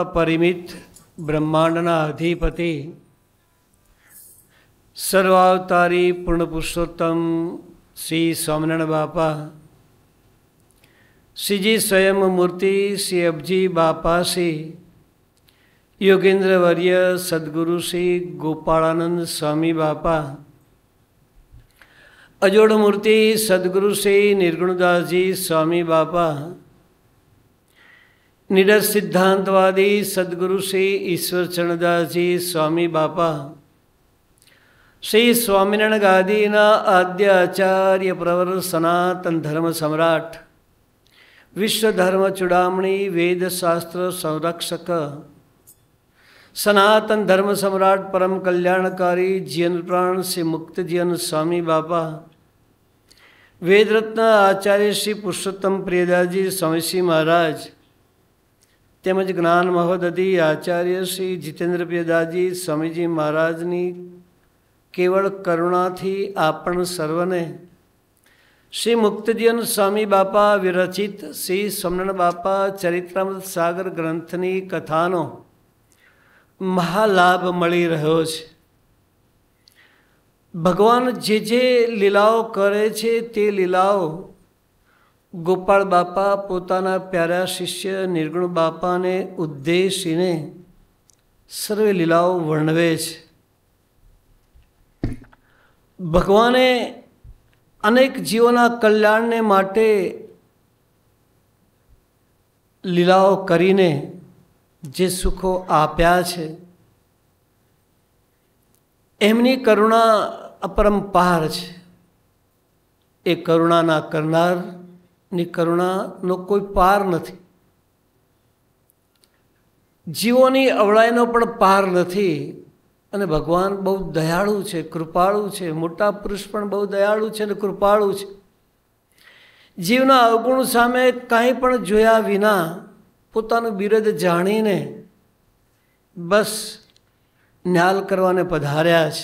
अपरिमित ब्रह्मांडना अधिपति सर्वावतारी पूर्ण पुरुषोत्तम श्री स्वामीनारायण बापा श्री जी स्वयं मूर्ति श्री अबजी बापा श्री योगेंद्र वर्य सदगुरु श्री गोपालानंद स्वामी बापा अजोड़ मूर्ति सदगुरु श्री निर्गुणदास जी स्वामी बापा निरज सिद्धांतवादी सदगुरु श्री ईश्वर चरणदास जी स्वामी बापा श्री स्वामीनारायण गादी न आद्य आचार्य प्रवर सनातन धर्म सम्राट विश्व धर्म चुड़ामणी वेद शास्त्र संरक्षक सनातन धर्म सम्राट परम कल्याणकारी जीवन प्राण से मुक्त जीवन स्वामी बापा वेदरत्न आचार्य श्री पुरुषोत्तम प्रियदास जी स्वामी श्री महाराज તેમજ જ્ઞાન મહોદધી આચાર્ય શ્રી જીતેન્દ્ર જીતેન્દ્રપ્રિયદાસજી સ્વામીજી મહારાજની કેવળ કરુણાથી આપણ સર્વને શ્રી મુક્તજીવન સ્વામી બાપા વિરચિત શ્રી સમરણ બાપા ચરિત્રામૃત સાગર ગ્રંથની કથાનો મહાલાભ મળી રહ્યો છે ભગવાન જે જે લીલાઓ કરે છે તે લીલાઓ ગોપાળ બાપા પોતાના પ્યારા શિષ્ય નિર્ગુણ બાપાને ઉદ્દેશીને સર્વે લીલાઓ વર્ણવે છે ભગવાને અનેક જીવોના કલ્યાણને માટે લીલાઓ કરીને જે સુખો આપ્યા છે એમની કરુણા અપરંપાર છે એ કરુણાના કરનાર ની કરુણાનો કોઈ પાર નથી જીવોની અવળાઈનો પણ પાર નથી અને ભગવાન બહુ દયાળુ છે કૃપાળુ છે મોટા પુરુષ પણ બહુ દયાળુ છે અને કૃપાળુ છે જીવના અવગુણ સામે કાંઈ પણ જોયા વિના પોતાનું બિરદ જાણીને બસ ન્યાલ કરવાને પધાર્યા છે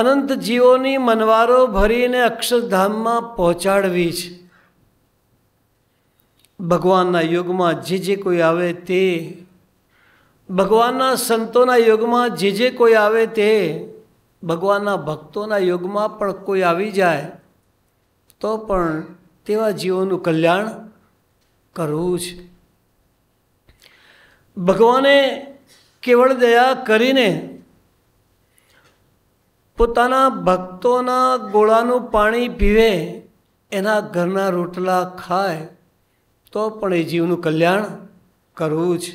અનંત જીવોની મનવારો ભરીને અક્ષરધામમાં પહોંચાડવી છે ભગવાનના યુગમાં જે જે કોઈ આવે તે ભગવાનના સંતોના યુગમાં જે જે કોઈ આવે તે ભગવાનના ભક્તોના યુગમાં પણ કોઈ આવી જાય તો પણ તેવા જીવોનું કલ્યાણ કરવું છે ભગવાને કેવળ દયા કરીને પોતાના ભક્તોના ગોળાનું પાણી પીવે એના ઘરના રોટલા ખાય તો પણ એ જીવનું કલ્યાણ કરવું જ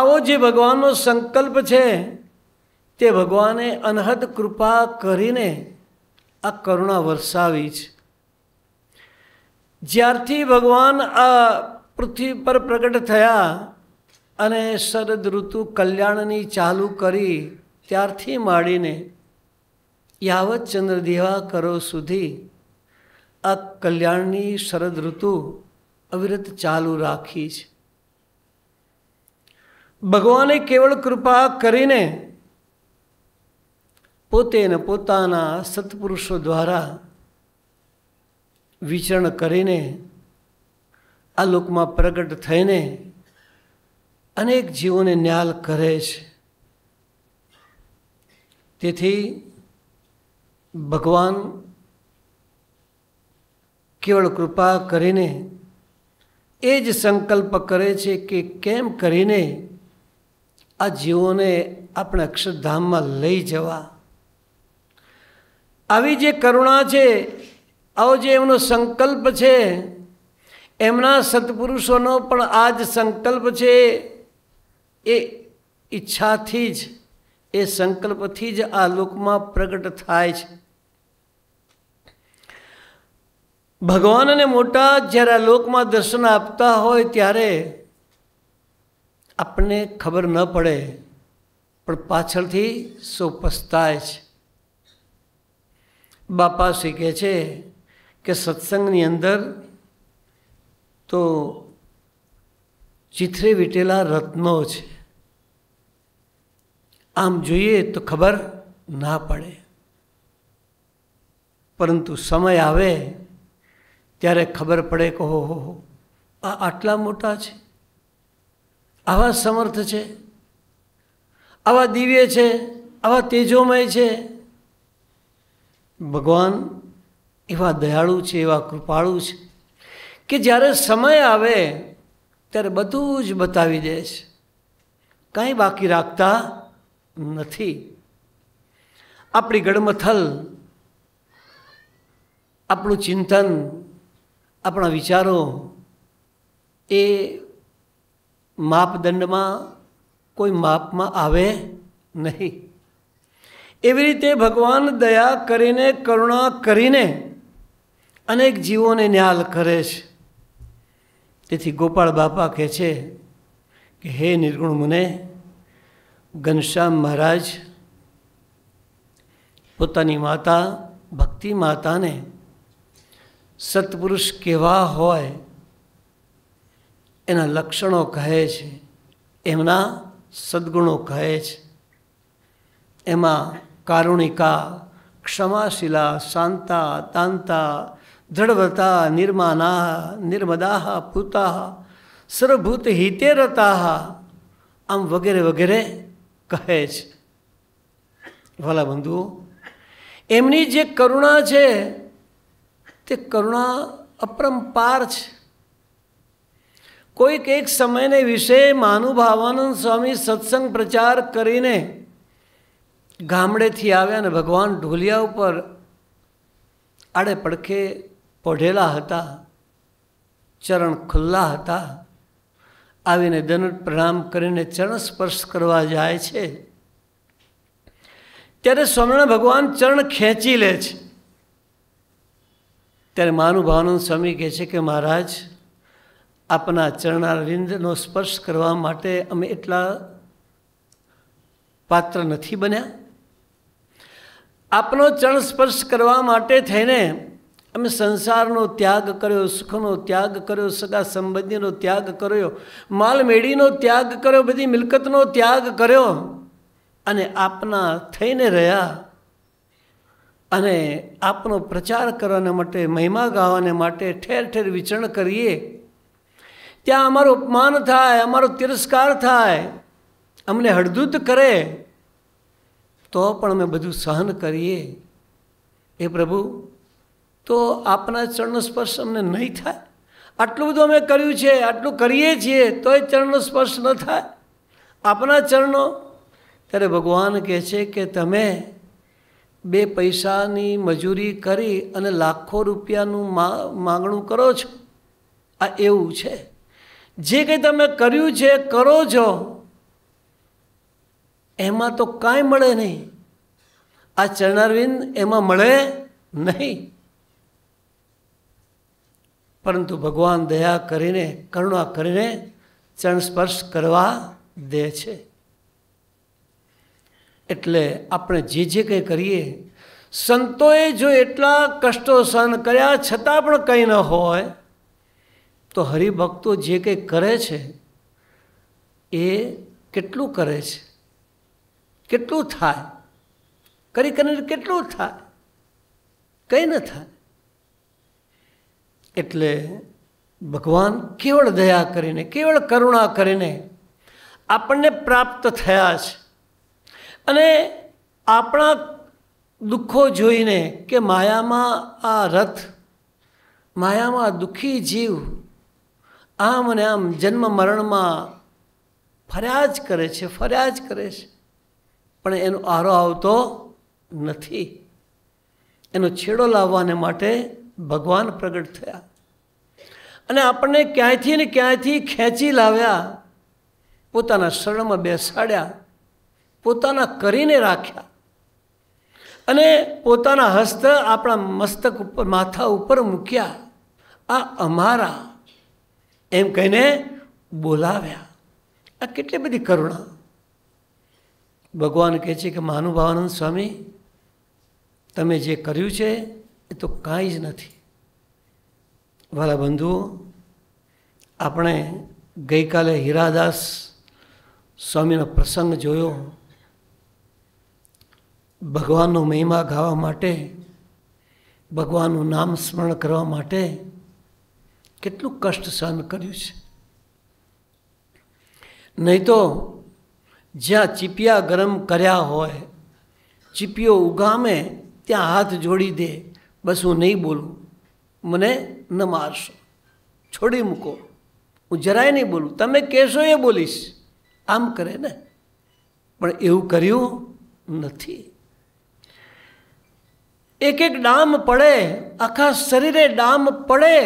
આવો જે ભગવાનનો સંકલ્પ છે તે ભગવાને અનહદ કૃપા કરીને આ કરુણા વરસાવી છે જ્યારથી ભગવાન આ પૃથ્વી પર પ્રગટ થયા અને શરદ ઋતુ કલ્યાણની ચાલુ કરી ત્યારથી માંડીને યાવત દેવા કરો સુધી આ કલ્યાણની શરદ ઋતુ અવિરત ચાલુ રાખી છે ભગવાને કેવળ કૃપા કરીને પોતે અને પોતાના સત્પુરુષો દ્વારા વિચરણ કરીને આ લોકમાં પ્રગટ થઈને અનેક જીવોને ન્યાલ કરે છે તેથી ભગવાન કેવળ કૃપા કરીને એ જ સંકલ્પ કરે છે કે કેમ કરીને આ જીવોને આપણે અક્ષરધામમાં લઈ જવા આવી જે કરુણા છે આવો જે એમનો સંકલ્પ છે એમના સત્પુરુષોનો પણ આ જ સંકલ્પ છે એ ઈચ્છાથી જ એ સંકલ્પથી જ આ લોકમાં પ્રગટ થાય છે ભગવાનને મોટા જ્યારે આ લોકમાં દર્શન આપતા હોય ત્યારે આપણને ખબર ન પડે પણ પાછળથી સૌ પસ્તાય છે બાપા શીખે છે કે સત્સંગની અંદર તો ચિથરે વીટેલા રત્નો છે આમ જોઈએ તો ખબર ના પડે પરંતુ સમય આવે ત્યારે ખબર પડે કે હો હો આ આટલા મોટા છે આવા સમર્થ છે આવા દિવ્ય છે આવા તેજોમય છે ભગવાન એવા દયાળુ છે એવા કૃપાળુ છે કે જ્યારે સમય આવે ત્યારે બધું જ બતાવી દે છે કાંઈ બાકી રાખતા નથી આપણી ગડમથલ આપણું ચિંતન આપણા વિચારો એ માપદંડમાં કોઈ માપમાં આવે નહીં એવી રીતે ભગવાન દયા કરીને કરુણા કરીને અનેક જીવોને ન્યાલ કરે છે તેથી ગોપાળ બાપા કહે છે કે હે નિર્ગુણ મુને ઘનશ્યામ મહારાજ પોતાની માતા ભક્તિ માતાને સત્પુરુષ કેવા હોય એના લક્ષણો કહે છે એમના સદ્ગુણો કહે છે એમાં કારુણિકા ક્ષમાશીલા શાંતા તાંતા દ્રઢવતા નિર્માના નિર્મદાહ ભૂતા સર્વભૂત હિતેરતા આમ વગેરે વગેરે કહે છે ભલા બંધુઓ એમની જે કરુણા છે તે કરુણા અપરંપાર છે કોઈક એક સમયને વિશે માનુભાવાનંદ સ્વામી સત્સંગ પ્રચાર કરીને ગામડેથી આવ્યા ને ભગવાન ઢોલિયા ઉપર આડે પડખે પોઢેલા હતા ચરણ ખુલ્લા હતા આવીને દનટ પ્રણામ કરીને ચરણ સ્પર્શ કરવા જાય છે ત્યારે સ્વામિનારાયણ ભગવાન ચરણ ખેંચી લે છે ત્યારે મહાનુભાવાનંદ સ્વામી કહે છે કે મહારાજ આપના ચરણારવિંદનો સ્પર્શ કરવા માટે અમે એટલા પાત્ર નથી બન્યા આપનો ચરણ સ્પર્શ કરવા માટે થઈને અમે સંસારનો ત્યાગ કર્યો સુખનો ત્યાગ કર્યો સગા સંબંધીનો ત્યાગ કર્યો માલમેળીનો ત્યાગ કર્યો બધી મિલકતનો ત્યાગ કર્યો અને આપના થઈને રહ્યા અને આપનો પ્રચાર કરવાના માટે મહિમા ગાવાને માટે ઠેર ઠેર વિચરણ કરીએ ત્યાં અમારું અપમાન થાય અમારો તિરસ્કાર થાય અમને હળદૂત કરે તો પણ અમે બધું સહન કરીએ એ પ્રભુ તો આપના ચરણનો સ્પર્શ અમને નહીં થાય આટલું બધું અમે કર્યું છે આટલું કરીએ છીએ તોય ચરણનો સ્પર્શ ન થાય આપના ચરણો ત્યારે ભગવાન કહે છે કે તમે બે પૈસાની મજૂરી કરી અને લાખો રૂપિયાનું માંગણું કરો છો આ એવું છે જે કંઈ તમે કર્યું છે કરો છો એમાં તો કાંઈ મળે નહીં આ ચરણારવિંદ એમાં મળે નહીં પરંતુ ભગવાન દયા કરીને કરુણા કરીને ચરણ સ્પર્શ કરવા દે છે એટલે આપણે જે જે કંઈ કરીએ સંતોએ જો એટલા કષ્ટો સહન કર્યા છતાં પણ કંઈ ન હોય તો હરિભક્તો જે કંઈ કરે છે એ કેટલું કરે છે કેટલું થાય કરી કરીને કેટલું થાય કંઈ ન થાય એટલે ભગવાન કેવળ દયા કરીને કેવળ કરુણા કરીને આપણને પ્રાપ્ત થયા છે અને આપણા દુઃખો જોઈને કે માયામાં આ રથ માયામાં દુઃખી જીવ આમ અને આમ જન્મ મરણમાં ફર્યા જ કરે છે ફર્યા જ કરે છે પણ એનો આરો આવતો નથી એનો છેડો લાવવાને માટે ભગવાન પ્રગટ થયા અને આપણને ક્યાંયથી ને ક્યાંયથી ખેંચી લાવ્યા પોતાના શરણમાં બેસાડ્યા પોતાના કરીને રાખ્યા અને પોતાના હસ્ત આપણા મસ્તક ઉપર માથા ઉપર મૂક્યા આ અમારા એમ કહીને બોલાવ્યા આ કેટલી બધી કરુણા ભગવાન કહે છે કે મહાનુભાવાનંદ સ્વામી તમે જે કર્યું છે એ તો કાંઈ જ નથી વાલા બંધુઓ આપણે ગઈકાલે હીરાદાસ સ્વામીનો પ્રસંગ જોયો ભગવાનનો મહિમા ગાવા માટે ભગવાનનું નામ સ્મરણ કરવા માટે કેટલું કષ્ટ સહન કર્યું છે નહીં તો જ્યાં ચીપિયા ગરમ કર્યા હોય ચીપિયો ઉગામે ત્યાં હાથ જોડી દે બસ હું નહીં બોલું મને ન મારશો છોડી મૂકો હું જરાય નહીં બોલું તમે કહેશો એ બોલીશ આમ કરે ને પણ એવું કર્યું નથી એક એક ડામ પડે આખા શરીરે ડામ પડે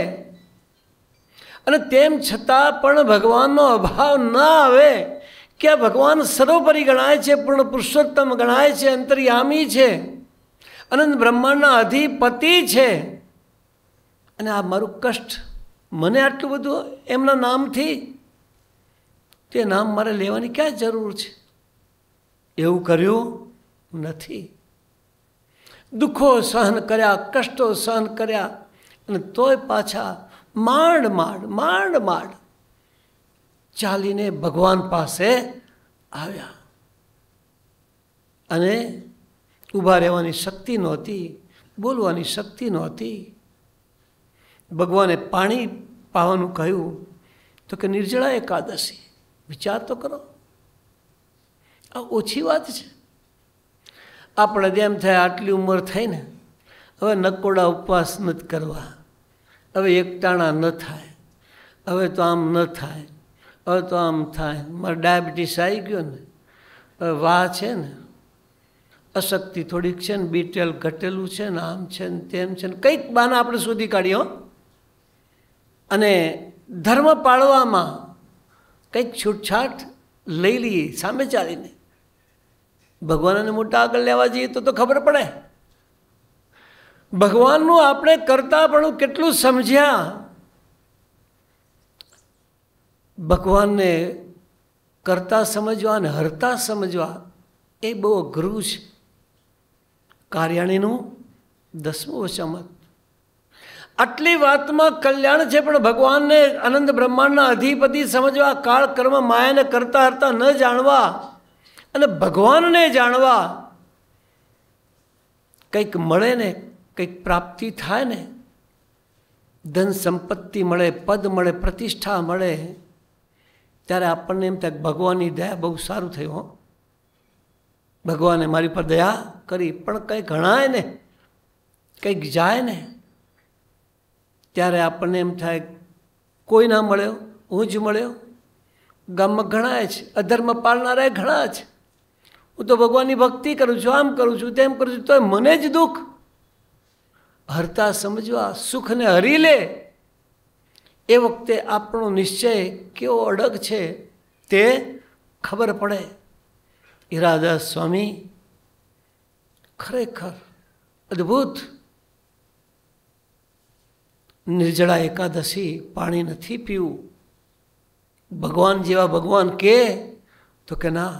અને તેમ છતાં પણ ભગવાનનો અભાવ ન આવે કે આ ભગવાન સર્વોપરી ગણાય છે પૂર્ણ પુરુષોત્તમ ગણાય છે અંતર્યામી છે અનંત બ્રહ્માંડના અધિપતિ છે અને આ મારું કષ્ટ મને આટલું બધું એમના નામથી તે નામ મારે લેવાની ક્યાં જરૂર છે એવું કર્યું નથી દુઃખો સહન કર્યા કષ્ટો સહન કર્યા અને તોય પાછા માંડ માંડ માંડ માંડ ચાલીને ભગવાન પાસે આવ્યા અને ઊભા રહેવાની શક્તિ નહોતી બોલવાની શક્તિ નહોતી ભગવાને પાણી પાવાનું કહ્યું તો કે નિર્જળા એકાદશી વિચાર તો કરો આ ઓછી વાત છે આપણે જેમ થાય આટલી ઉંમર થઈ ને હવે નકોડા ઉપવાસ નથી કરવા હવે એકટાણા ન થાય હવે તો આમ ન થાય હવે તો આમ થાય મારે ડાયાબિટીસ આવી ગયો ને હવે વાહ છે ને અશક્તિ થોડીક છે ને બીટેલ ઘટેલું છે ને આમ છે ને તેમ છે ને કંઈક બાના આપણે શોધી કાઢીએ અને ધર્મ પાળવામાં કંઈક છૂટછાટ લઈ લઈએ સામે ચાલીને ભગવાનને મોટા આગળ લેવા જઈએ તો તો ખબર પડે ભગવાનનું આપણે કરતા પણ કેટલું સમજ્યા ભગવાનને કરતા સમજવા અને હરતા સમજવા એ બહુ અઘરું છે કાર્યાણીનું દસમું વચમત આટલી વાતમાં કલ્યાણ છે પણ ભગવાનને આનંદ બ્રહ્માંડના અધિપતિ સમજવા કાળ કર્મ માયાને કરતા હરતા ન જાણવા અને ભગવાનને જાણવા કંઈક મળે ને કંઈક પ્રાપ્તિ થાય ને ધન સંપત્તિ મળે પદ મળે પ્રતિષ્ઠા મળે ત્યારે આપણને એમ થાય ભગવાનની દયા બહુ સારું થયું હો ભગવાને મારી પર દયા કરી પણ કંઈક ગણાય ને કંઈક જાય ને ત્યારે આપણને એમ થાય કોઈ ના મળ્યો હું જ મળ્યો ગામમાં ઘણા છે અધર્મ પાળનારાએ ઘણા જ હું તો ભગવાનની ભક્તિ કરું છું આમ કરું છું તેમ કરું છું તો મને જ દુઃખ હરતા સમજવા સુખને હરી લે એ વખતે આપણો નિશ્ચય કેવો અડગ છે તે ખબર પડે ઈરાદા સ્વામી ખરેખર અદ્ભુત નિર્જળા એકાદશી પાણી નથી પીવું ભગવાન જેવા ભગવાન કે તો કે ના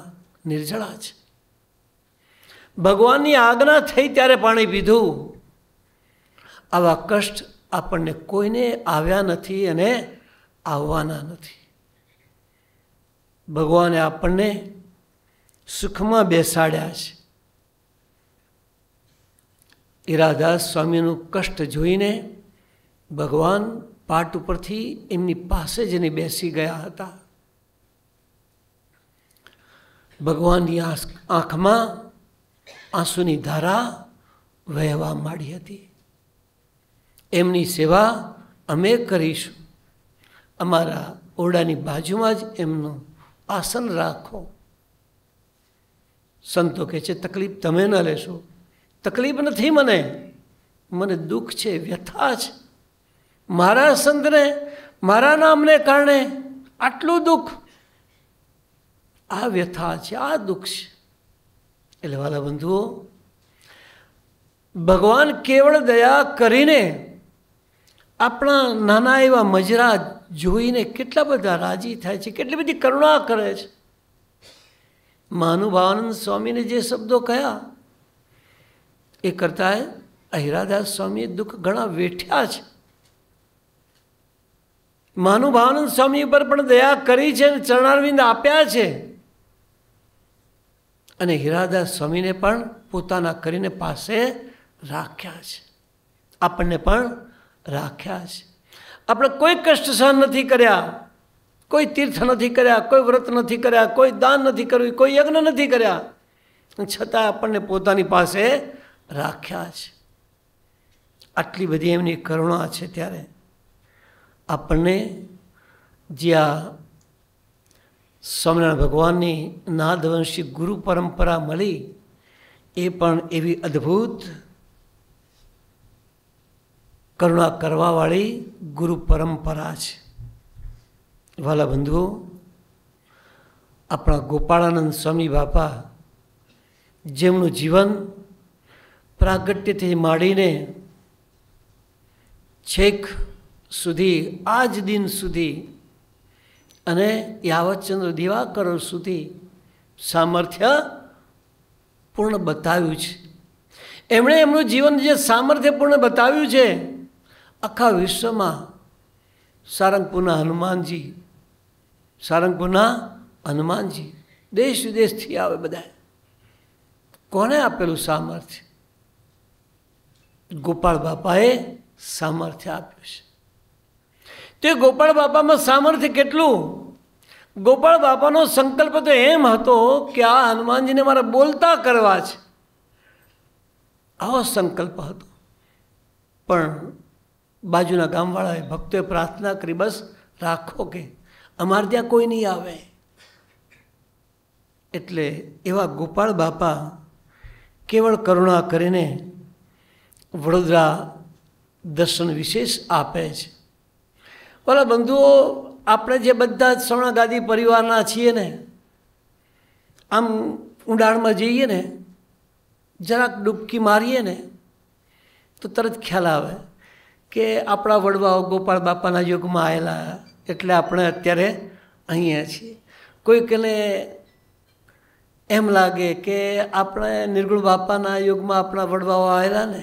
નિર્જળા છે ભગવાનની આજ્ઞા થઈ ત્યારે પાણી પીધું આવા કષ્ટ આપણને કોઈને આવ્યા નથી અને આવવાના નથી ભગવાને આપણને સુખમાં બેસાડ્યા છે ઈરાદાસ સ્વામીનું કષ્ટ જોઈને ભગવાન પાટ ઉપરથી એમની પાસે જ એને બેસી ગયા હતા ભગવાનની આંખમાં આંસુની ધારા વહેવા માંડી હતી એમની સેવા અમે કરીશું અમારા ઓરડાની બાજુમાં જ એમનું આસન રાખો સંતો કહે છે તકલીફ તમે ન લેશો તકલીફ નથી મને મને દુઃખ છે વ્યથા છે મારા સંતને મારા નામને કારણે આટલું દુઃખ આ વ્યથા છે આ દુઃખ છે એટલે વાલા બંધુઓ ભગવાન કેવળ દયા કરીને આપણા નાના એવા મજરા જોઈને કેટલા બધા રાજી થાય છે કેટલી બધી કરુણા કરે છે મહાનુભાવાનંદ સ્વામીને જે શબ્દો કયા એ કરતાં અહિરાદાસ સ્વામીએ દુઃખ ઘણા વેઠ્યા છે મહાનુભાવાનંદ સ્વામી પર પણ દયા કરી છે અને ચરણારવિંદ આપ્યા છે અને હીરાદાસ સ્વામીને પણ પોતાના કરીને પાસે રાખ્યા છે આપણને પણ રાખ્યા છે આપણે કોઈ કષ્ટ સહન નથી કર્યા કોઈ તીર્થ નથી કર્યા કોઈ વ્રત નથી કર્યા કોઈ દાન નથી કર્યું કોઈ યજ્ઞ નથી કર્યા છતાં આપણને પોતાની પાસે રાખ્યા છે આટલી બધી એમની કરુણા છે ત્યારે આપણને જે આ સ્વામિનારાયણ ભગવાનની નાદવંશી ગુરુ પરંપરા મળી એ પણ એવી અદ્ભુત કરુણા કરવાવાળી ગુરુ પરંપરા છે વાલા બંધુઓ આપણા ગોપાળાનંદ સ્વામી બાપા જેમનું જીવન પ્રાગટ્યથી માંડીને છેક સુધી આજ દિન સુધી અને યાવતચંદ્ર દિવાકરો સુધી સામર્થ્ય પૂર્ણ બતાવ્યું છે એમણે એમનું જીવન જે સામર્થ્યપૂર્ણ બતાવ્યું છે આખા વિશ્વમાં સારંગપુરના હનુમાનજી સારંગપુરના હનુમાનજી દેશ વિદેશથી આવે બધા કોને આપેલું સામર્થ્ય ગોપાળ બાપાએ સામર્થ્ય આપ્યું છે તે ગોપાળ બાપામાં સામર્થ્ય કેટલું ગોપાળ બાપાનો સંકલ્પ તો એમ હતો કે આ હનુમાનજીને મારા બોલતા કરવા છે આવો સંકલ્પ હતો પણ બાજુના ગામવાળાએ ભક્તોએ પ્રાર્થના કરી બસ રાખો કે અમારે ત્યાં કોઈ નહીં આવે એટલે એવા ગોપાળ બાપા કેવળ કરુણા કરીને વડોદરા દર્શન વિશેષ આપે છે ઓલા બંધુઓ આપણે જે બધા જ સોનાગાદી પરિવારના છીએ ને આમ ઊંડાણમાં જઈએ ને જરાક ડૂબકી મારીએ ને તો તરત ખ્યાલ આવે કે આપણા વડવાઓ ગોપાળ બાપાના યુગમાં આવેલા એટલે આપણે અત્યારે અહીંયા છીએ કોઈક એને એમ લાગે કે આપણે નિર્ગુણ બાપાના યુગમાં આપણા વડવાઓ આવેલા ને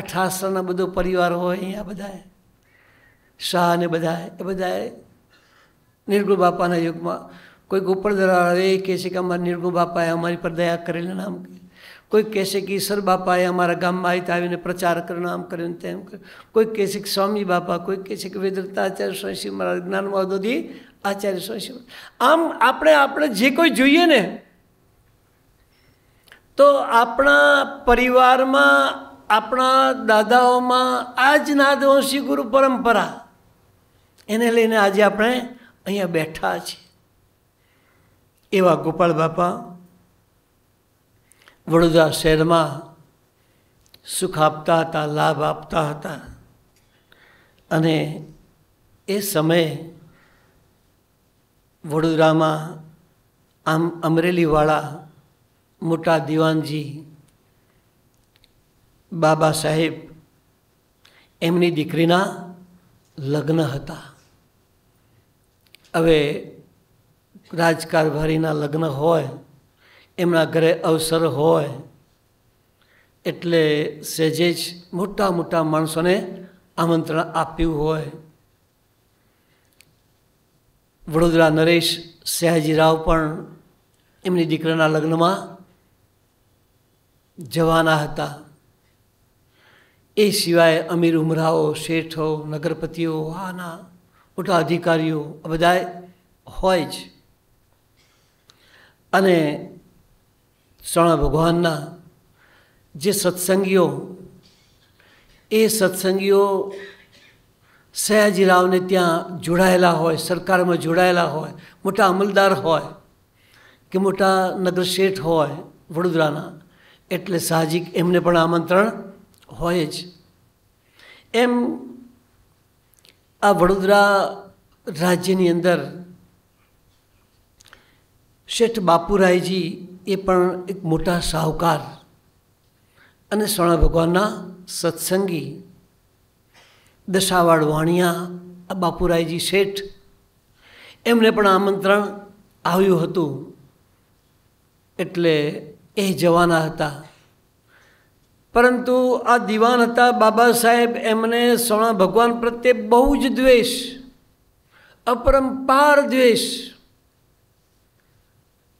અઠાસરના બધો પરિવાર હોય અહીંયા બધાએ શાહ અને બધા એ બધાએ નિર્ગુણ બાપાના યુગમાં કોઈ ઉપર દરવાળ આવે એ કહેશે કે અમારા નિર્ગુણ બાપાએ અમારી પર દયા કરેલા નામ કોઈ કહેશે કે ઈશ્વર બાપાએ અમારા ગામમાં આવી આવીને પ્રચાર કરીને નામ કર્યું તેમ કર્યું કોઈ કહેશે કે સ્વામી બાપા કોઈ કહેશે કે વેદરતા આચાર્ય સ્વામી મારા જ્ઞાનમાં દોધી આચાર્ય સ્વામી આમ આપણે આપણે જે કોઈ જોઈએ ને તો આપણા પરિવારમાં આપણા દાદાઓમાં આ જ નાદવંશી ગુરુ પરંપરા એને લઈને આજે આપણે અહીંયા બેઠા છીએ એવા ગોપાલ બાપા વડોદરા શહેરમાં સુખ આપતા હતા લાભ આપતા હતા અને એ સમયે વડોદરામાં આમ અમરેલીવાળા મોટા દિવાનજી બાબા સાહેબ એમની દીકરીના લગ્ન હતા હવે રાજકારભારીના લગ્ન હોય એમના ઘરે અવસર હોય એટલે સહેજે જ મોટા મોટા માણસોને આમંત્રણ આપ્યું હોય વડોદરા નરેશ સયાજીરાવ પણ એમની દીકરાના લગ્નમાં જવાના હતા એ સિવાય અમીર ઉમરાઓ શેઠો નગરપતિઓ આના મોટા અધિકારીઓ બધા હોય જ અને શરણ ભગવાનના જે સત્સંગીઓ એ સત્સંગીઓ સયાજીરાવને ત્યાં જોડાયેલા હોય સરકારમાં જોડાયેલા હોય મોટા અમલદાર હોય કે મોટા નગર શેઠ હોય વડોદરાના એટલે સાહજિક એમને પણ આમંત્રણ હોય જ એમ આ વડોદરા રાજ્યની અંદર શેઠ બાપુરાયજી એ પણ એક મોટા સાહુકાર અને સ્વર્ણ ભગવાનના સત્સંગી દશાવાડ વાણિયા આ બાપુરાયજી શેઠ એમને પણ આમંત્રણ આવ્યું હતું એટલે એ જવાના હતા પરંતુ આ દિવાન હતા બાબા સાહેબ એમને સોણા ભગવાન પ્રત્યે બહુ જ દ્વેષ અપરંપાર દ્વેષ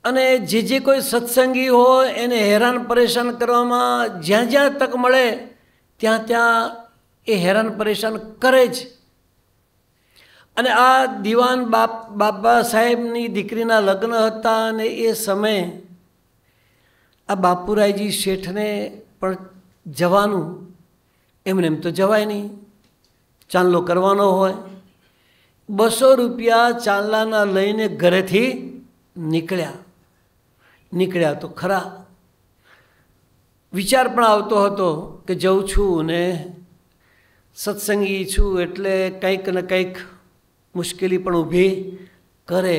અને જે જે કોઈ સત્સંગી હોય એને હેરાન પરેશાન કરવામાં જ્યાં જ્યાં તક મળે ત્યાં ત્યાં એ હેરાન પરેશાન કરે જ અને આ દિવાન બાપ બાબા સાહેબની દીકરીના લગ્ન હતા અને એ સમયે આ બાપુરાયજી શેઠને પણ જવાનું એમને એમ તો જવાય નહીં ચાંદલો કરવાનો હોય બસો રૂપિયા ચાંદલાના લઈને ઘરેથી નીકળ્યા નીકળ્યા તો ખરા વિચાર પણ આવતો હતો કે જઉં છું ને સત્સંગી છું એટલે કંઈક ને કંઈક મુશ્કેલી પણ ઊભી કરે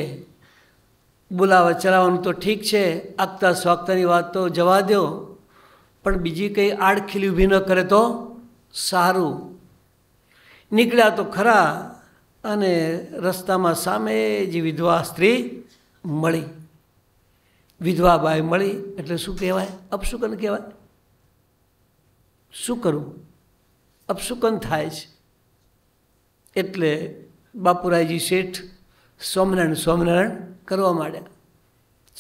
બોલાવા ચલાવવાનું તો ઠીક છે આગતા સ્વાગતાની વાત તો જવા દો પણ બીજી કંઈ આડખીલી ઊભી ન કરે તો સારું નીકળ્યા તો ખરા અને રસ્તામાં સામે જે વિધવા સ્ત્રી મળી વિધવા બાઈ મળી એટલે શું કહેવાય અપશુકન કહેવાય શું કરવું અપશુકન થાય છે એટલે બાપુરાયજી શેઠ સ્વામિનારાયણ સ્વામિનારાયણ કરવા માંડ્યા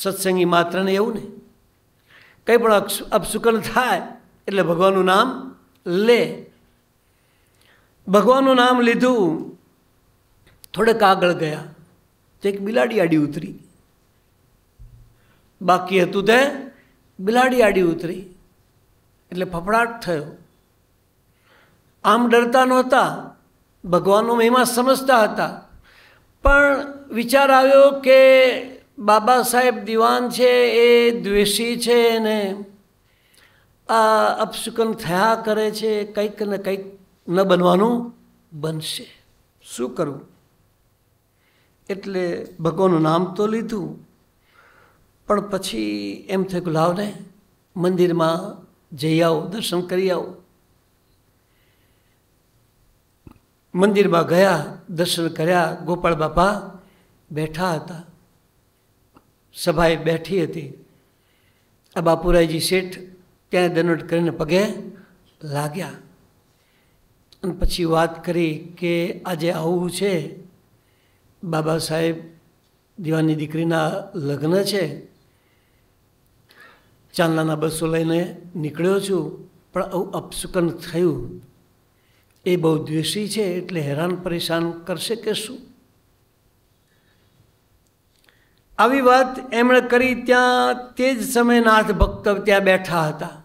સત્સંગી માત્રને એવું નહીં કંઈ પણ અપશુકન થાય એટલે ભગવાનનું નામ લે ભગવાનનું નામ લીધું થોડેક આગળ ગયા તો એક બિલાડી આડી ઉતરી બાકી હતું તે બિલાડી આડી ઉતરી એટલે ફફડાટ થયો આમ ડરતા નહોતા ભગવાનનો મહિમા સમજતા હતા પણ વિચાર આવ્યો કે બાબા સાહેબ દિવાન છે એ દ્વેષી છે એને આ અપશુકન થયા કરે છે કંઈક ને કંઈક ન બનવાનું બનશે શું કરવું એટલે ભગવાનનું નામ તો લીધું પણ પછી એમ થયું કે લાવને મંદિરમાં જઈ આવો દર્શન કરી આવો મંદિરમાં ગયા દર્શન કર્યા ગોપાળ બાપા બેઠા હતા સભાએ બેઠી હતી આ બાપુરાયજી શેઠ ત્યાં દંડ કરીને પગે લાગ્યા અને પછી વાત કરી કે આજે આવું છે બાબા સાહેબ દીવાની દીકરીના લગ્ન છે ચાંદલાના બસો લઈને નીકળ્યો છું પણ આવું અપસુકન થયું એ બહુ દ્વેષી છે એટલે હેરાન પરેશાન કરશે કે શું આવી વાત એમણે કરી ત્યાં તે જ સમયે નાથ ભક્ત ત્યાં બેઠા હતા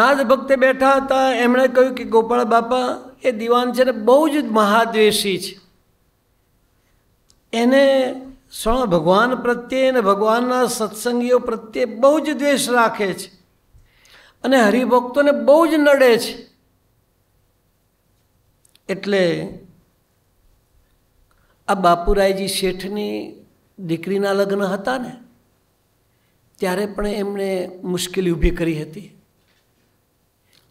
નાથ ભક્તે બેઠા હતા એમણે કહ્યું કે ગોપાળ બાપા એ દિવાન છે ને બહુ જ મહાદ્વેષી છે એને સ્વર્ણ ભગવાન પ્રત્યે અને ભગવાનના સત્સંગીઓ પ્રત્યે બહુ જ દ્વેષ રાખે છે અને હરિભક્તોને બહુ જ નડે છે એટલે આ બાપુરાયજી શેઠની દીકરીના લગ્ન હતા ને ત્યારે પણ એમણે મુશ્કેલી ઊભી કરી હતી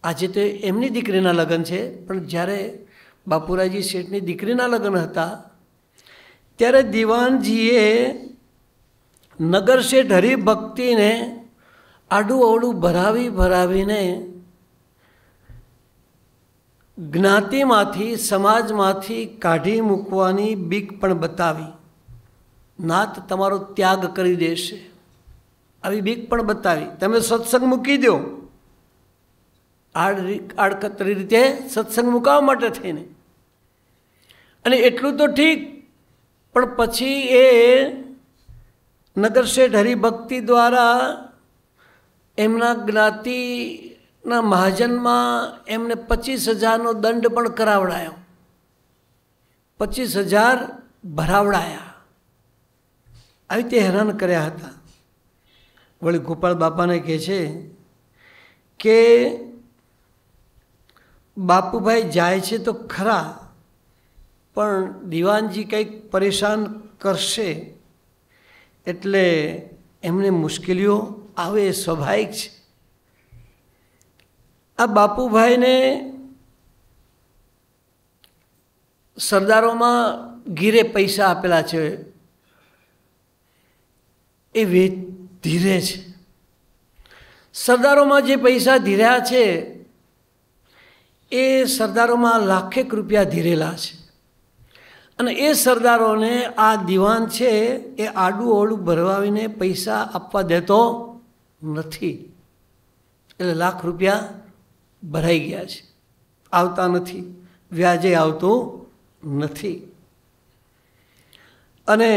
આજે તો એમની દીકરીના લગ્ન છે પણ જ્યારે બાપુરાજી શેઠની દીકરીના લગ્ન હતા ત્યારે દિવાનજીએ નગર શેઠ હરિભક્તિને આડું અવડું ભરાવી ભરાવીને જ્ઞાતિમાંથી સમાજમાંથી કાઢી મૂકવાની બીક પણ બતાવી નાત તમારો ત્યાગ કરી દેશે આવી બીક પણ બતાવી તમે સત્સંગ મૂકી દો આડ આડકતરી રીતે સત્સંગ મૂકાવવા માટે થઈને અને એટલું તો ઠીક પણ પછી એ નગરશેઠ હરિભક્તિ દ્વારા એમના જ્ઞાતિના મહાજનમાં એમને પચીસ હજારનો દંડ પણ કરાવડાયો પચીસ હજાર ભરાવડાયા આવી રીતે હેરાન કર્યા હતા વળી ગોપાલ બાપાને કહે છે કે બાપુભાઈ જાય છે તો ખરા પણ દિવાનજી કંઈક પરેશાન કરશે એટલે એમને મુશ્કેલીઓ આવે એ સ્વાભાવિક છે આ બાપુભાઈને સરદારોમાં ગીરે પૈસા આપેલા છે એ વેચ ધીરે છે સરદારોમાં જે પૈસા ધીર્યા છે એ સરદારોમાં લાખેક રૂપિયા ધીરેલા છે અને એ સરદારોને આ દિવાન છે એ આડું ઓળું ભરવાવીને પૈસા આપવા દેતો નથી એટલે લાખ રૂપિયા ભરાઈ ગયા છે આવતા નથી વ્યાજે આવતું નથી અને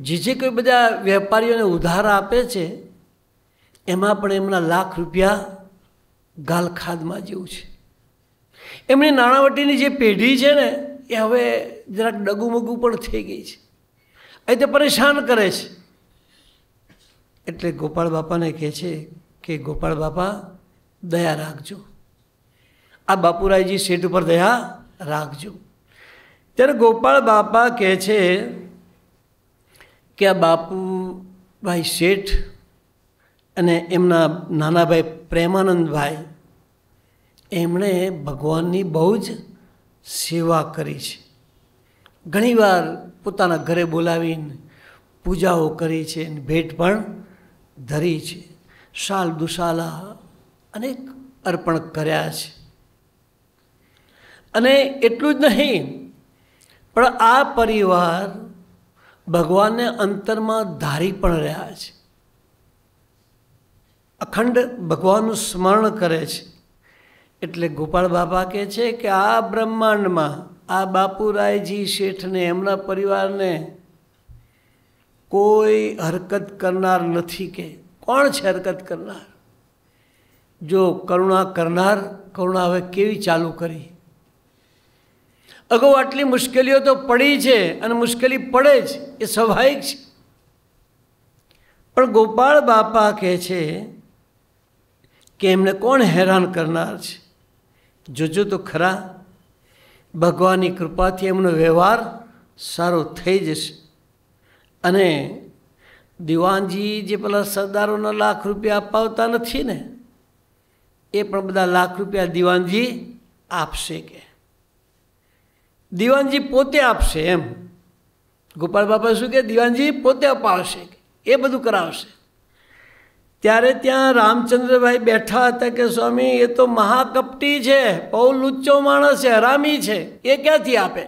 જે જે કોઈ બધા વેપારીઓને ઉધાર આપે છે એમાં પણ એમના લાખ રૂપિયા ગાલખાદમાં જેવું છે એમની નાણાવટીની જે પેઢી છે ને એ હવે જરાક ડગુમગુ પણ થઈ ગઈ છે એ તે પરેશાન કરે છે એટલે ગોપાળ બાપાને કહે છે કે ગોપાળ બાપા દયા રાખજો આ બાપુરાયજી શેઠ ઉપર દયા રાખજો ત્યારે ગોપાળ બાપા કહે છે કે આ બાપુભાઈ શેઠ અને એમના નાનાભાઈ પ્રેમાનંદભાઈ એમણે ભગવાનની બહુ જ સેવા કરી છે ઘણીવાર પોતાના ઘરે બોલાવીને પૂજાઓ કરી છે અને ભેટ પણ ધરી છે શાલ દુશાલા અનેક અર્પણ કર્યા છે અને એટલું જ નહીં પણ આ પરિવાર ભગવાનને અંતરમાં ધારી પણ રહ્યા છે અખંડ ભગવાનનું સ્મરણ કરે છે એટલે ગોપાળ બાપા કહે છે કે આ બ્રહ્માંડમાં આ બાપુરાયજી શેઠને એમના પરિવારને કોઈ હરકત કરનાર નથી કે કોણ છે હરકત કરનાર જો કરુણા કરનાર કરુણા હવે કેવી ચાલુ કરી અગાઉ આટલી મુશ્કેલીઓ તો પડી છે અને મુશ્કેલી પડે જ એ સ્વાભાવિક છે પણ ગોપાળ બાપા કહે છે કે એમને કોણ હેરાન કરનાર છે જોજો તો ખરા ભગવાનની કૃપાથી એમનો વ્યવહાર સારો થઈ જશે અને દિવાનજી જે પેલા સરદારોના લાખ રૂપિયા અપાવતા નથી ને એ પણ બધા લાખ રૂપિયા દિવાનજી આપશે કે દીવાનજી પોતે આપશે એમ ગોપાલ બાપા શું કે દીવાનજી પોતે અપાવશે એ બધું કરાવશે ત્યારે ત્યાં રામચંદ્રભાઈ બેઠા હતા કે સ્વામી એ તો મહાકપટી છે બહુ લુચ્ચો માણસ છે હરામી છે એ ક્યાંથી આપે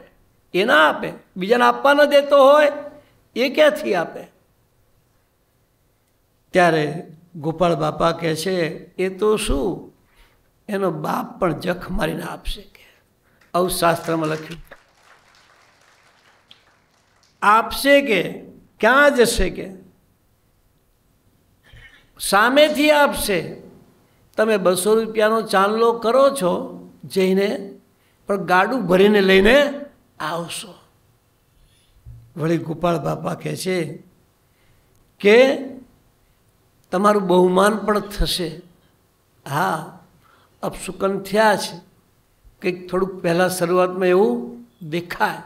એ ના આપે બીજાને આપવા ન દેતો હોય એ ક્યાંથી આપે ત્યારે ગોપાળ બાપા કહે છે એ તો શું એનો બાપ પણ જખ મારીને આપશે કે આવું શાસ્ત્રમાં લખ્યું આપશે કે ક્યાં જશે કે સામેથી આપશે તમે બસો રૂપિયાનો ચાંદલો કરો છો જઈને પણ ગાડું ભરીને લઈને આવશો વળી ગોપાળ બાપા કહે છે કે તમારું બહુમાન પણ થશે હા અપશુકન થયા છે કંઈક થોડુંક પહેલાં શરૂઆતમાં એવું દેખાય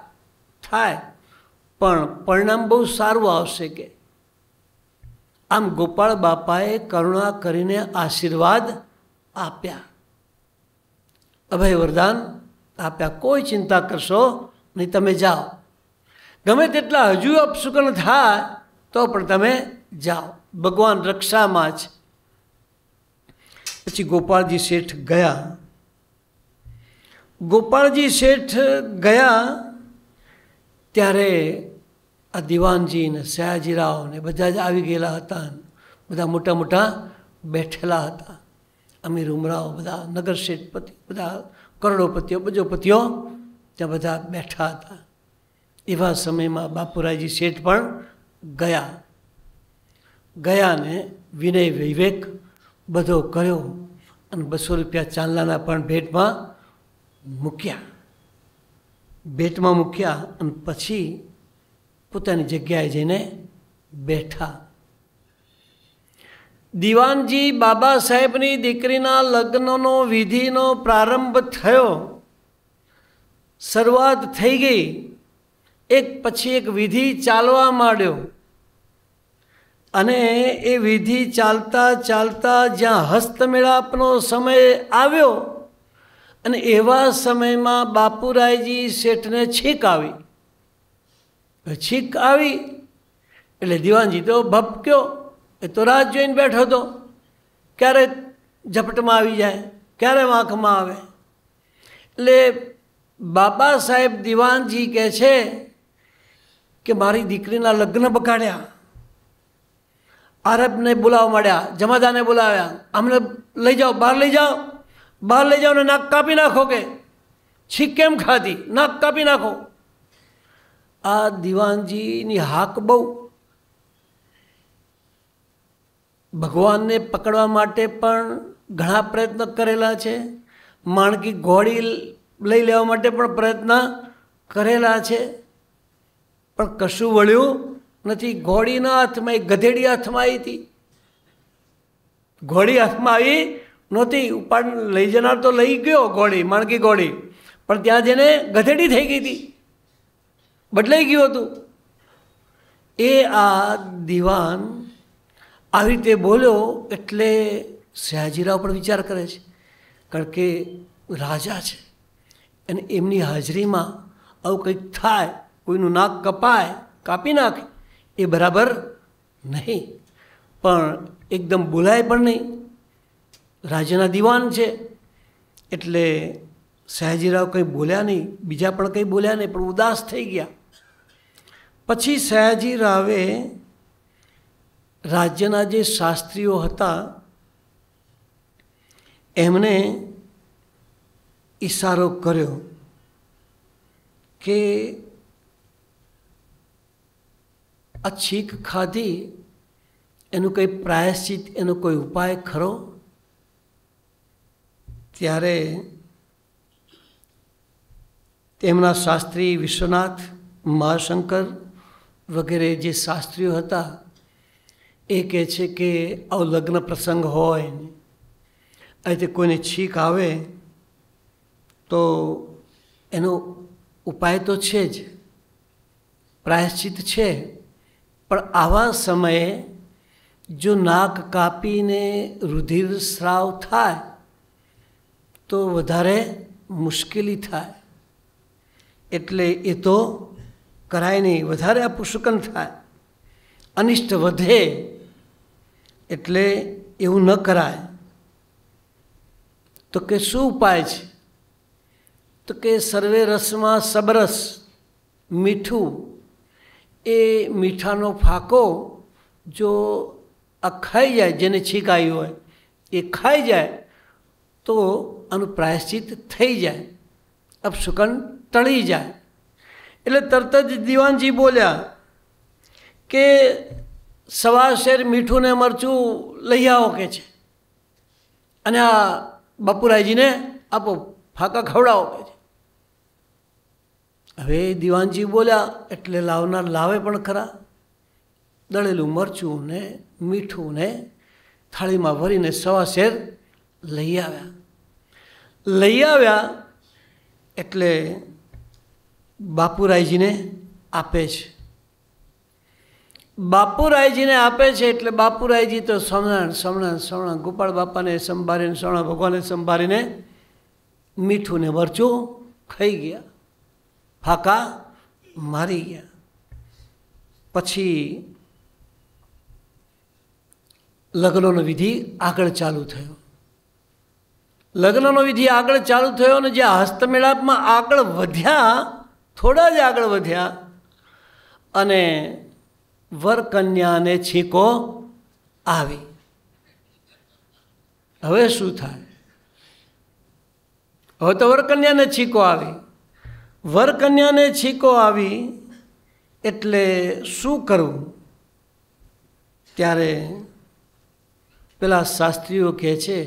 થાય પણ પરિણામ બહુ સારું આવશે કે આમ ગોપાળ બાપાએ કરુણા કરીને આશીર્વાદ આપ્યા અભય વરદાન આપ્યા કોઈ ચિંતા કરશો નહીં તમે જાઓ ગમે તેટલા હજુ અપશુકન થાય તો પણ તમે જાઓ ભગવાન રક્ષામાં જ પછી ગોપાળજી શેઠ ગયા ગોપાળજી શેઠ ગયા ત્યારે આ દિવાનજીને ને સયાજીરાવ ને બધા જ આવી ગયેલા હતા બધા મોટા મોટા બેઠેલા હતા અમીર ઉમરાઓ બધા નગર શેઠપતિ બધા કરોડોપતિઓ બજોપતિઓ ત્યાં બધા બેઠા હતા એવા સમયમાં બાપુરાયજી શેઠ પણ ગયા ગયા ને વિનય વિવેક બધો કર્યો અને બસો રૂપિયા ચાંદલાના પણ ભેટમાં મૂક્યા ભેટમાં મૂક્યા અને પછી પોતાની જગ્યાએ જઈને બેઠા દિવાનજી બાબા સાહેબની દીકરીના લગ્નનો વિધિનો પ્રારંભ થયો શરૂઆત થઈ ગઈ એક પછી એક વિધિ ચાલવા માંડ્યો અને એ વિધિ ચાલતા ચાલતા જ્યાં હસ્તમેળાપનો સમય આવ્યો અને એવા સમયમાં બાપુરાયજી શેઠને છીક આવી છીક આવી એટલે દીવાનજી તો ભપક્યો એ તો રાહ જોઈને બેઠો હતો ક્યારે ઝપટમાં આવી જાય ક્યારે વાંખમાં આવે એટલે બાબા સાહેબ દીવાનજી કહે છે કે મારી દીકરીના લગ્ન બગાડ્યા આરબને બોલાવવા માંડ્યા જમાદાને બોલાવ્યા અમને લઈ જાઓ બહાર લઈ જાઓ બહાર લઈ જાઓ ને નાક કાપી નાખો કે છીક કેમ ખાધી નાક કાપી નાખો આ દિવાનજીની હાક બહુ ભગવાનને પકડવા માટે પણ ઘણા પ્રયત્ન કરેલા છે માણકી ઘોડી લઈ લેવા માટે પણ પ્રયત્ન કરેલા છે પણ કશું વળ્યું નથી ઘોડીના હાથમાં એ ગધેડી હાથમાં આવી હતી ઘોડી હાથમાં આવી નહોતી ઉપાડ લઈ જનાર તો લઈ ગયો ઘોડી માણકી ઘોડી પણ ત્યાં જેને ગધેડી થઈ ગઈ હતી બદલાઈ ગયું હતું એ આ દીવાન આવી રીતે બોલ્યો એટલે સયાજીરાવ પણ વિચાર કરે છે કારણ કે રાજા છે અને એમની હાજરીમાં આવું કંઈક થાય કોઈનું નાક કપાય કાપી નાખે એ બરાબર નહીં પણ એકદમ બોલાય પણ નહીં રાજ્યના દિવાન છે એટલે સયાજીરાવ કંઈ બોલ્યા નહીં બીજા પણ કંઈ બોલ્યા નહીં પણ ઉદાસ થઈ ગયા પછી સયાજીરાવે રાજ્યના જે શાસ્ત્રીઓ હતા એમને ઈશારો કર્યો કે આ છીક ખાધી એનું કંઈ પ્રાયશ્ચિત એનો કોઈ ઉપાય ખરો ત્યારે તેમના શાસ્ત્રી વિશ્વનાથ મહાશંકર વગેરે જે શાસ્ત્રીઓ હતા એ કહે છે કે આવો લગ્ન પ્રસંગ હોય અને તે કોઈને છીક આવે તો એનો ઉપાય તો છે જ પ્રાયશ્ચિત છે પણ આવા સમયે જો નાક કાપીને રુધિર સ્રાવ થાય તો વધારે મુશ્કેલી થાય એટલે એ તો કરાય નહીં વધારે આ પુષ્કન થાય અનિષ્ટ વધે એટલે એવું ન કરાય તો કે શું ઉપાય છે તો કે સર્વે રસમાં સબરસ મીઠું એ મીઠાનો ફાંકો જો આ ખાઈ જાય જેને છીકાયું હોય એ ખાઈ જાય તો આનું પ્રાયશ્ચિત થઈ જાય અપશુકન ટળી જાય એટલે તરત જ દીવાનજી બોલ્યા કે સવા શેર મીઠું ને મરચું લઈ આવો કે છે અને આ બાપુરાયજીને આપો ફાકા ખવડાવો કે છે હવે દીવાનજી બોલ્યા એટલે લાવનાર લાવે પણ ખરા દળેલું મરચું ને મીઠું ને થાળીમાં ભરીને સવા શેર લઈ આવ્યા લઈ આવ્યા એટલે બાપુરાયજીને આપે છે બાપુરાયજીને આપે છે એટલે બાપુરાયજી તો સમરણ સમરણ સમરણ ગોપાળ બાપાને સંભાળીને સમરણ ભગવાનને સંભાળીને મીઠું ને મરચું ખાઈ ગયા ફાકા મારી ગયા પછી લગ્નોનો વિધિ આગળ ચાલુ થયો લગ્નનો વિધિ આગળ ચાલુ થયો અને જે હસ્તમેળાપમાં આગળ વધ્યા થોડા જ આગળ વધ્યા અને વરકન્યાને કન્યાને છીકો આવી હવે શું થાય હવે તો વરકન્યાને છીકો આવી વરકન્યાને છીકો આવી એટલે શું કરવું ત્યારે પેલા શાસ્ત્રીઓ કહે છે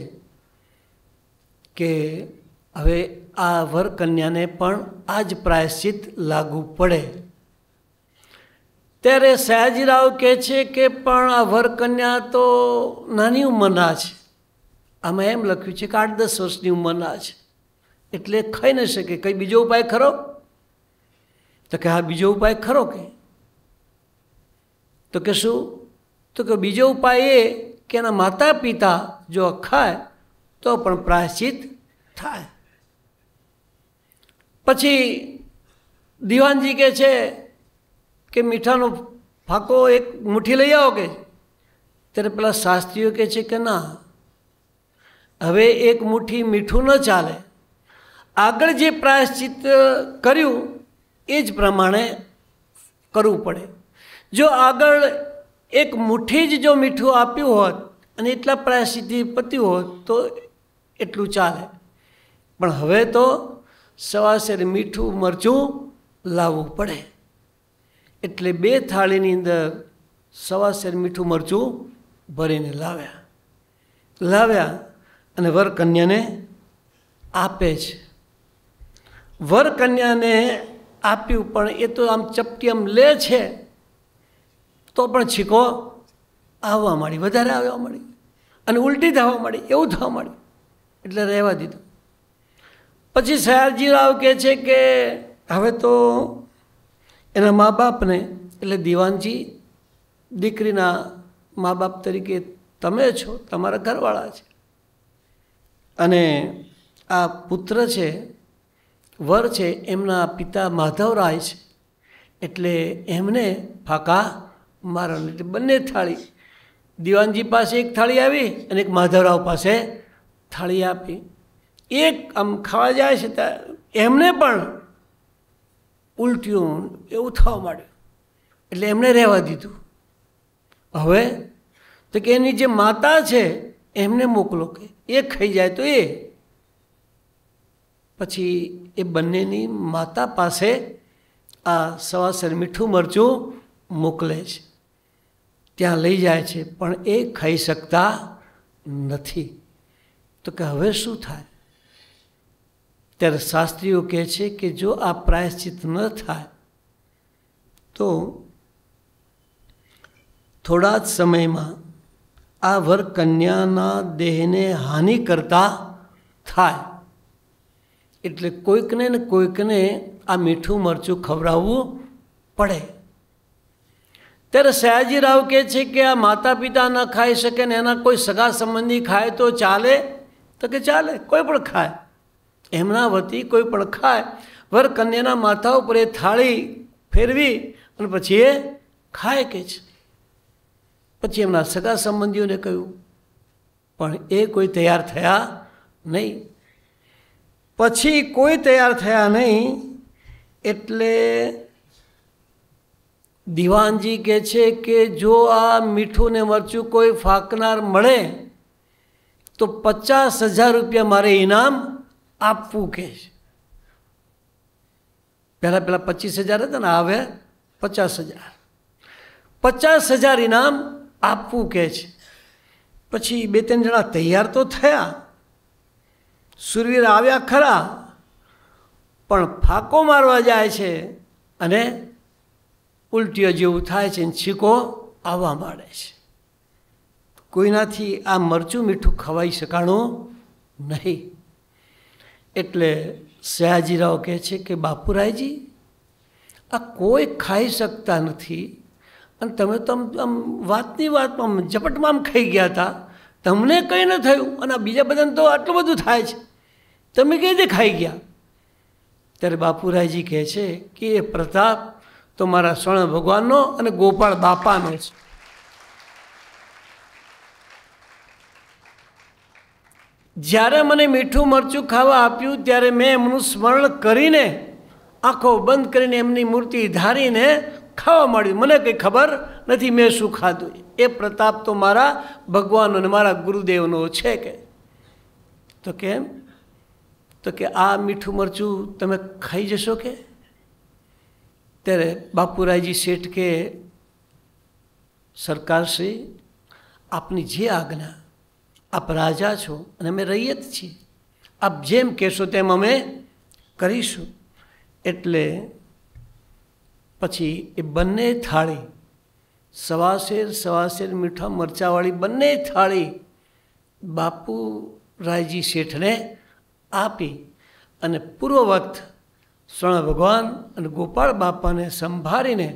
કે હવે આ વરકન્યાને પણ આ જ પ્રાયશ્ચિત લાગુ પડે ત્યારે સયાજીરાવ કહે છે કે પણ આ વરકન્યા તો નાની ઉંમરના છે આમાં એમ લખ્યું છે કે આઠ દસ વર્ષની ઉંમરના છે એટલે ખાઈ ન શકે કંઈ બીજો ઉપાય ખરો તો કે હા બીજો ઉપાય ખરો કે તો કે શું તો કે બીજો ઉપાય એ કે એના માતા પિતા જો ખાય તો પણ પ્રાયશ્ચિત થાય પછી દિવાનજી કહે છે કે મીઠાનો ફાંકો એક મુઠ્ઠી લઈ આવો કે ત્યારે પેલા શાસ્ત્રીઓ કહે છે કે ના હવે એક મુઠ્ઠી મીઠું ન ચાલે આગળ જે પ્રાયશ્ચિત કર્યું એ જ પ્રમાણે કરવું પડે જો આગળ એક મુઠ્ઠી જ જો મીઠું આપ્યું હોત અને એટલા પ્રાયશ્ચિત પત્યું હોત તો એટલું ચાલે પણ હવે તો સવાસેર મીઠું મરચું લાવવું પડે એટલે બે થાળીની અંદર સવાસેર મીઠું મરચું ભરીને લાવ્યા લાવ્યા અને વરકન્યાને આપે છે વરકન્યાને આપ્યું પણ એ તો આમ ચપટી આમ લે છે તો પણ છીકો આવવા માંડી વધારે આવવા માંડી અને ઉલટી થવા માંડી એવું થવા માંડ્યું એટલે રહેવા દીધું પછી રાવ કહે છે કે હવે તો એના મા બાપને એટલે દીવાનજી દીકરીના મા બાપ તરીકે તમે છો તમારા ઘરવાળા છે અને આ પુત્ર છે વર છે એમના પિતા માધવરાય છે એટલે એમને ફાકા મારા બંને થાળી દીવાનજી પાસે એક થાળી આવી અને એક માધવરાવ પાસે થાળી આપી એક આમ ખાવા જાય છે ત્યાં એમને પણ ઉલટ્યું એવું થવા માંડ્યું એટલે એમને રહેવા દીધું હવે તો કે એની જે માતા છે એમને મોકલો કે એ ખાઈ જાય તો એ પછી એ બંનેની માતા પાસે આ સવાસર મીઠું મરચું મોકલે છે ત્યાં લઈ જાય છે પણ એ ખાઈ શકતા નથી तो कहवे सु था तेरे शास्त्रियों केचे के जो आप प्रायचित न था तो थोड़ा समय मां आ वर कन्या ना देहने हानि करता था એટલે કોઈકને કોઈકને આ મીઠું મરચું ખવરાવું પડે તેર સહેજીરાવ કે છે કે આ માતા-પિતા ન ખાઈ શકે ને એના કોઈ સગા સંબંધી ખાય તો ચાલે તો કે ચાલે કોઈ પણ ખાય એમના વતી કોઈ પણ ખાય વર કન્યાના માથા ઉપર એ થાળી ફેરવી અને પછી એ ખાય કે છે પછી એમના સગા સંબંધીઓને કહ્યું પણ એ કોઈ તૈયાર થયા નહીં પછી કોઈ તૈયાર થયા નહીં એટલે દિવાનજી કહે છે કે જો આ મીઠું ને મરચું કોઈ ફાંકનાર મળે તો પચાસ હજાર રૂપિયા મારે ઇનામ આપવું કે છે પહેલાં પહેલાં પચીસ હજાર હતા ને આવે પચાસ હજાર પચાસ હજાર ઇનામ આપવું કે છે પછી બે ત્રણ જણા તૈયાર તો થયા સુરવીર આવ્યા ખરા પણ ફાંકો મારવા જાય છે અને ઉલટીઓ જેવું થાય છે ને છીકો આવવા માંડે છે કોઈનાથી આ મરચું મીઠું ખવાઈ શકાણું નહીં એટલે સયાજીરાવ કહે છે કે બાપુરાયજી આ કોઈ ખાઈ શકતા નથી અને તમે તો આમ વાતની વાતમાં ઝપટમાં આમ ખાઈ ગયા હતા તમને કંઈ ન થયું અને બીજા બધાને તો આટલું બધું થાય છે તમે કઈ રીતે ખાઈ ગયા ત્યારે બાપુરાયજી કહે છે કે એ પ્રતાપ તો મારા શરણ ભગવાનનો અને ગોપાળ બાપાનો છે જ્યારે મને મીઠું મરચું ખાવા આપ્યું ત્યારે મેં એમનું સ્મરણ કરીને આંખો બંધ કરીને એમની મૂર્તિ ધારીને ખાવા માંડ્યું મને કંઈ ખબર નથી મેં શું ખાધું એ પ્રતાપ તો મારા ભગવાન અને મારા ગુરુદેવનો છે કે તો કેમ તો કે આ મીઠું મરચું તમે ખાઈ જશો કે ત્યારે બાપુરાયજી શેઠ કે સરકારશ્રી આપની જે આજ્ઞા આપ રાજા છો અને અમે રહીએ જ છીએ આપ જેમ કહેશો તેમ અમે કરીશું એટલે પછી એ બંને થાળી સવાસેર સવાસેર મીઠા મરચાવાળી બંને થાળી બાપુ રાયજી શેઠને આપી અને પૂર્વવત સ્વર્ણ ભગવાન અને ગોપાળ બાપાને સંભાળીને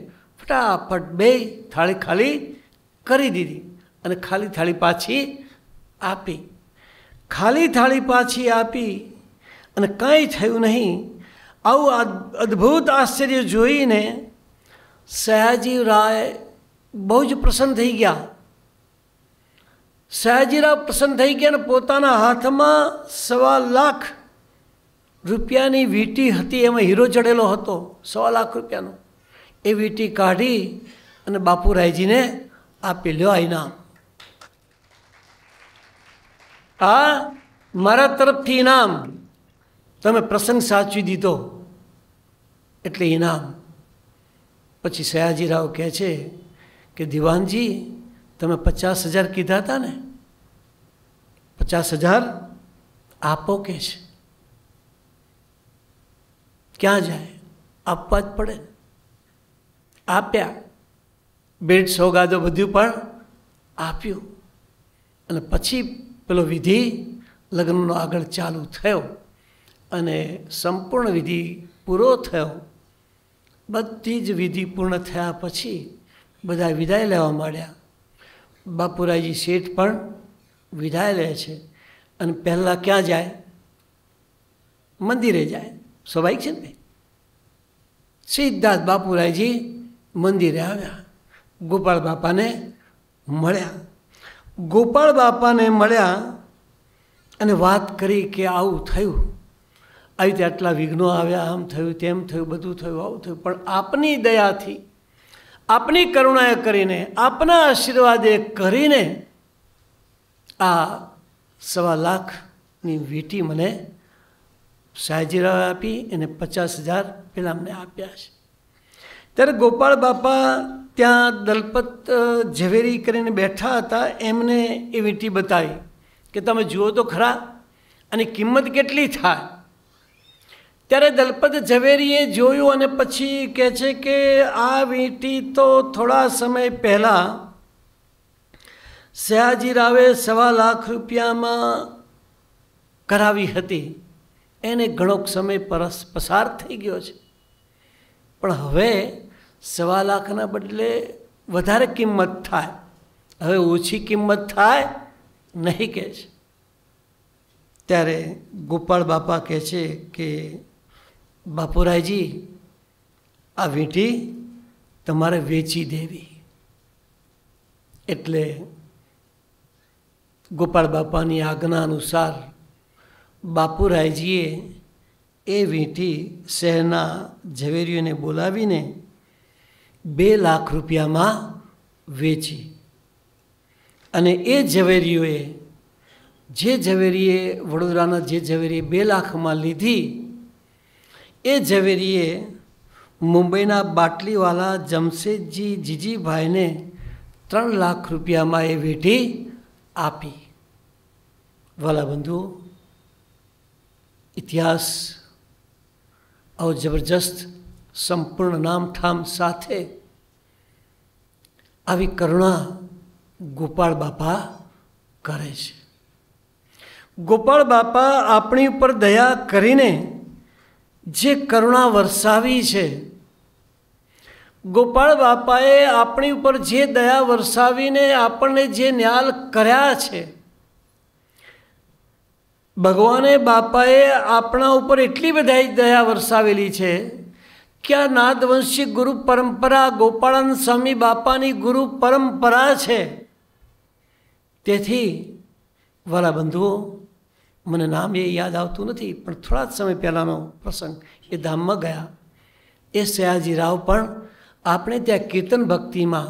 ફટાફટ બે થાળી ખાલી કરી દીધી અને ખાલી થાળી પાછી આપી ખાલી થાળી પાછી આપી અને કાંઈ થયું નહીં આવું અદ્ભુત આશ્ચર્ય જોઈને સયાજી રાય બહુ જ પ્રસન્ન થઈ ગયા સયાજીરાવ પ્રસન્ન થઈ ગયા અને પોતાના હાથમાં સવા લાખ રૂપિયાની વીંટી હતી એમાં હીરો ચડેલો હતો સવા લાખ રૂપિયાનો એ વીંટી કાઢી અને બાપુ રાયજીને આપી લ્યો આ ઇનામ આ મારા તરફથી ઇનામ તમે પ્રસંગ સાચવી દીધો એટલે ઇનામ પછી સયાજીરાવ કહે છે કે દિવાનજી તમે પચાસ હજાર કીધા હતા ને પચાસ હજાર આપો કે છે ક્યાં જાય આપવા જ પડે આપ્યા બેટ સોગાદો બધું પણ આપ્યું અને પછી પેલો વિધિ લગ્નનો આગળ ચાલુ થયો અને સંપૂર્ણ વિધિ પૂરો થયો બધી જ વિધિ પૂર્ણ થયા પછી બધા વિદાય લેવા માંડ્યા બાપુરાજી શેઠ પણ વિદાય લે છે અને પહેલાં ક્યાં જાય મંદિરે જાય સ્વાભાવિક છે ને સિદ્ધાર્થ બાપુરાયજી મંદિરે આવ્યા ગોપાળ બાપાને મળ્યા ગોપાળ બાપાને મળ્યા અને વાત કરી કે આવું થયું આવી રીતે આટલા વિઘ્નો આવ્યા આમ થયું તેમ થયું બધું થયું આવું થયું પણ આપની દયાથી આપની કરુણાએ કરીને આપના આશીર્વાદે કરીને આ સવા લાખની વીટી મને સાજીરાવ આપી અને પચાસ હજાર પહેલાં અમને આપ્યા છે ત્યારે ગોપાળ બાપા ત્યાં દલપત ઝવેરી કરીને બેઠા હતા એમને એ વીંટી બતાવી કે તમે જુઓ તો ખરા અને કિંમત કેટલી થાય ત્યારે દલપત ઝવેરીએ જોયું અને પછી કહે છે કે આ વીંટી તો થોડા સમય પહેલાં સયાજી રાવે સવા લાખ રૂપિયામાં કરાવી હતી એને ઘણોક સમય પરસ પસાર થઈ ગયો છે પણ હવે સવા લાખના બદલે વધારે કિંમત થાય હવે ઓછી કિંમત થાય નહીં કહે છે ત્યારે ગોપાળ બાપા કહે છે કે બાપુરાયજી આ વીંટી તમારે વેચી દેવી એટલે ગોપાળ બાપાની આજ્ઞા અનુસાર બાપુરાયજીએ એ વીંટી શહેરના ઝવેરીઓને બોલાવીને બે લાખ રૂપિયામાં વેચી અને એ ઝવેરીઓએ જે ઝવેરીએ વડોદરાના જે ઝવેરીએ બે લાખમાં લીધી એ ઝવેરીએ મુંબઈના બાટલીવાલા જમશેદજી જીજીભાઈને ત્રણ લાખ રૂપિયામાં એ વેઠી આપી વાલા બંધુઓ ઇતિહાસ આવો જબરજસ્ત સંપૂર્ણ નામઠામ સાથે આવી કરુણા ગોપાળ બાપા કરે છે ગોપાળ બાપા આપણી ઉપર દયા કરીને જે કરુણા વરસાવી છે ગોપાળ બાપાએ આપણી ઉપર જે દયા વરસાવીને આપણને જે ન્યાલ કર્યા છે ભગવાને બાપાએ આપણા ઉપર એટલી બધાઈ દયા વરસાવેલી છે ક્યાં નાદવંશી ગુરુ પરંપરા ગોપાળાનંદ સ્વામી બાપાની ગુરુ પરંપરા છે તેથી વાલા બંધુઓ મને નામ એ યાદ આવતું નથી પણ થોડા જ સમય પહેલાંનો પ્રસંગ એ ધામમાં ગયા એ સયાજી રાવ પણ આપણે ત્યાં કીર્તન ભક્તિમાં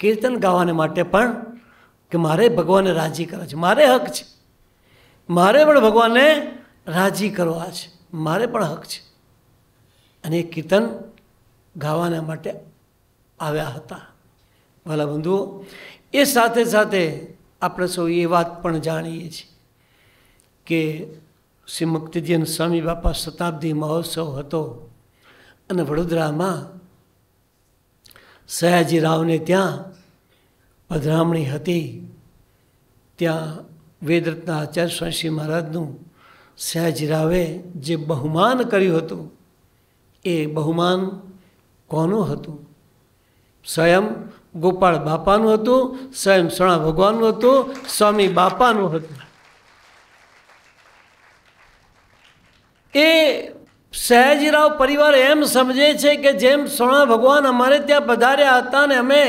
કીર્તન ગાવાને માટે પણ કે મારે ભગવાનને રાજી કરવા છે મારે હક છે મારે પણ ભગવાનને રાજી કરવા છે મારે પણ હક છે અને કીર્તન ગાવાના માટે આવ્યા હતા ભલા બંધુઓ એ સાથે સાથે આપણે સૌ એ વાત પણ જાણીએ છીએ કે શ્રી મુક્તિજીન સ્વામી બાપા શતાબ્દી મહોત્સવ હતો અને વડોદરામાં સયાજી રાવને ત્યાં પધરામણી હતી ત્યાં વેદરત્ના આચાર્ય સ્વામી મહારાજનું સયાજી રાવે જે બહુમાન કર્યું હતું એ બહુમાન કોનું હતું સ્વયં ગોપાળ બાપાનું હતું સ્વયં સણા ભગવાનનું હતું સ્વામી બાપાનું હતું એ સયાજીરાવ પરિવાર એમ સમજે છે કે જેમ સોણા ભગવાન અમારે ત્યાં પધાર્યા હતા ને અમે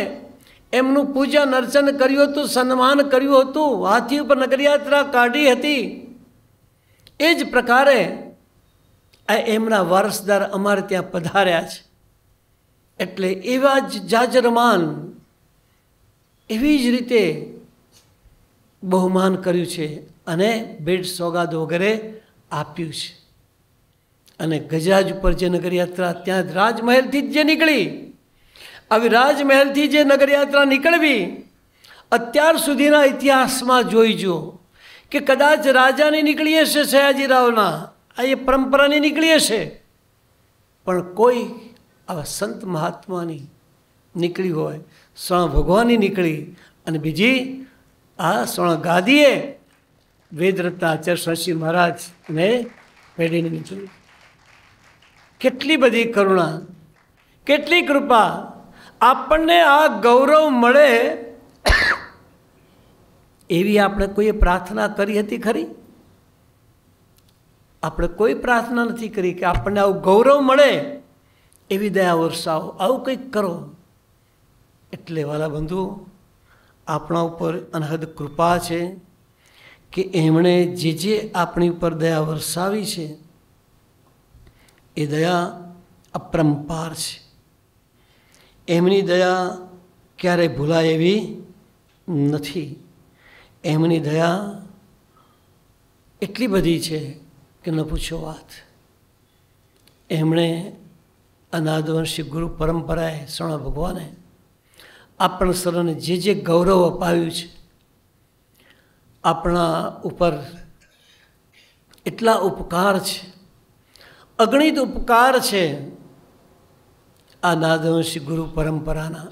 એમનું પૂજન અર્ચન કર્યું હતું સન્માન કર્યું હતું હાથી ઉપર નગરયાત્રા કાઢી હતી એ જ પ્રકારે આ એમના વારસદાર અમારે ત્યાં પધાર્યા છે એટલે એવા જ જાજરમાન એવી જ રીતે બહુમાન કર્યું છે અને ભેટ સોગાદ વગેરે આપ્યું છે અને ગજરાજ ઉપર જે નગરયાત્રા ત્યાં રાજમહેલથી જ જે નીકળી આવી રાજમહેલથી જે નગરયાત્રા નીકળવી અત્યાર સુધીના ઇતિહાસમાં જોઈજો કે કદાચ રાજાની નીકળી હશે સયાજીરાવના આ એ પરંપરાની નીકળી હશે પણ કોઈ આવા સંત મહાત્માની નીકળી હોય સ્વર્ણ ભગવાનની નીકળી અને બીજી આ સ્વર્ણ ગાદીએ વેદરત્ન આચાર્ય શશી મહારાજને પેઢીને નીકળી કેટલી બધી કરુણા કેટલી કૃપા આપણને આ ગૌરવ મળે એવી આપણે કોઈએ પ્રાર્થના કરી હતી ખરી આપણે કોઈ પ્રાર્થના નથી કરી કે આપણને આવું ગૌરવ મળે એવી દયા વરસાવો આવું કંઈક કરો એટલે વાલા બંધુ આપણા ઉપર અનહદ કૃપા છે કે એમણે જે જે આપણી ઉપર દયા વરસાવી છે એ દયા અપરંપાર છે એમની દયા ક્યારેય ભૂલાય એવી નથી એમની દયા એટલી બધી છે કે ન પૂછો વાત એમણે અનાદવંશી ગુરુ પરંપરાએ સોણા ભગવાને આપણ સરોને જે જે ગૌરવ અપાવ્યું છે આપણા ઉપર એટલા ઉપકાર છે અગણિત ઉપકાર છે આ નાદવંશી ગુરુ પરંપરાના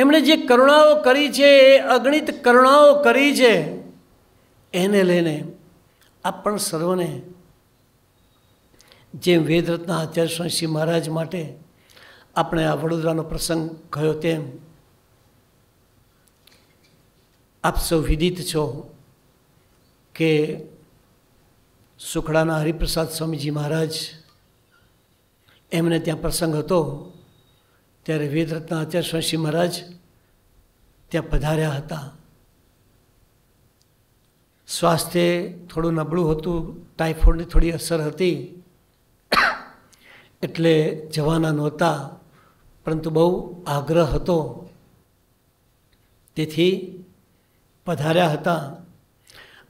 એમણે જે કરુણાઓ કરી છે એ અગણિત કરુણાઓ કરી છે એને લઈને આપણ સર્વને જેમ વેદરત્ના આચાર્ય સ્વામીસિંહ મહારાજ માટે આપણે આ વડોદરાનો પ્રસંગ ગયો તેમ આપ સૌ વિદિત છો કે સુખડાના હરિપ્રસાદ સ્વામીજી મહારાજ એમને ત્યાં પ્રસંગ હતો ત્યારે વેદરત્ના આચાર્ય સ્વામીસિંહ મહારાજ ત્યાં પધાર્યા હતા સ્વાસ્થ્ય થોડું નબળું હતું ટાઇફોઇડની થોડી અસર હતી એટલે જવાના નહોતા પરંતુ બહુ આગ્રહ હતો તેથી પધાર્યા હતા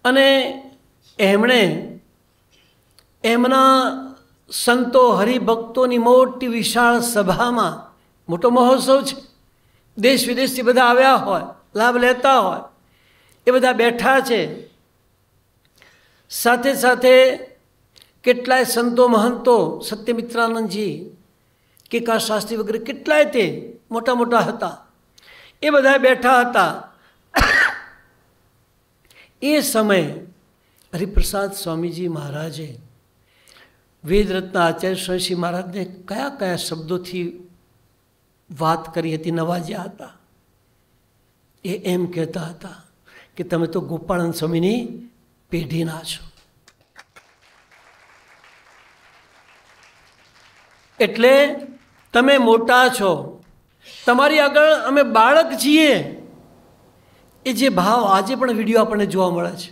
અને એમણે એમના સંતો હરિભક્તોની મોટી વિશાળ સભામાં મોટો મહોત્સવ છે દેશ વિદેશથી બધા આવ્યા હોય લાભ લેતા હોય એ બધા બેઠા છે સાથે સાથે કેટલાય સંતો મહંતો સત્યમિત્રાનંદજી કેકા શાસ્ત્રી વગેરે કેટલાય તે મોટા મોટા હતા એ બધા બેઠા હતા એ સમયે હરિપ્રસાદ સ્વામીજી મહારાજે વેદરત્ના આચાર્ય સ્વામી મહારાજને કયા કયા શબ્દોથી વાત કરી હતી નવાજ્યા હતા એ એમ કહેતા હતા કે તમે તો ગોપાળન સ્વામીની પેઢીના છો એટલે તમે મોટા છો તમારી આગળ અમે બાળક છીએ એ જે ભાવ આજે પણ વિડીયો આપણને જોવા મળે છે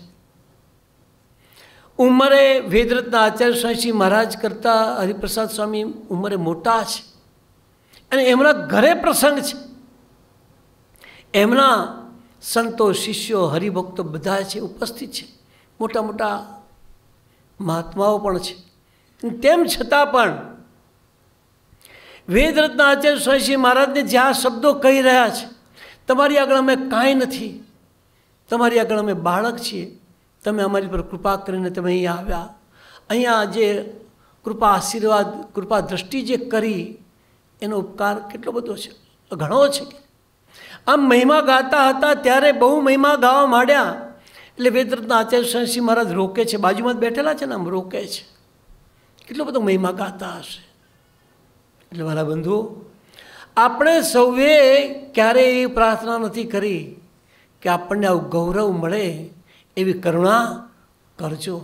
ઉંમરે વેદરત્ના આચાર્ય સ્વામીજી મહારાજ કરતા હરિપ્રસાદ સ્વામી ઉંમરે મોટા છે અને એમના ઘરે પ્રસંગ છે એમના સંતો શિષ્યો હરિભક્તો બધા છે ઉપસ્થિત છે મોટા મોટા મહાત્માઓ પણ છે તેમ છતાં પણ વેદરત્ન આચાર્ય સ્વામી મહારાજને જે આ શબ્દો કહી રહ્યા છે તમારી આગળ અમે કાંઈ નથી તમારી આગળ અમે બાળક છીએ તમે અમારી પર કૃપા કરીને તમે અહીંયા આવ્યા અહીંયા જે કૃપા આશીર્વાદ કૃપા દ્રષ્ટિ જે કરી એનો ઉપકાર કેટલો બધો છે ઘણો છે આમ મહિમા ગાતા હતા ત્યારે બહુ મહિમા ગાવા માંડ્યા એટલે વેદરત્ન આચાર્ય સ્વામી મહારાજ રોકે છે બાજુમાં બેઠેલા છે ને આમ રોકે છે કેટલો બધો મહિમા ગાતા હશે એટલે મારા બંધુઓ આપણે સૌએ ક્યારેય એવી પ્રાર્થના નથી કરી કે આપણને આવું ગૌરવ મળે એવી કરુણા કરજો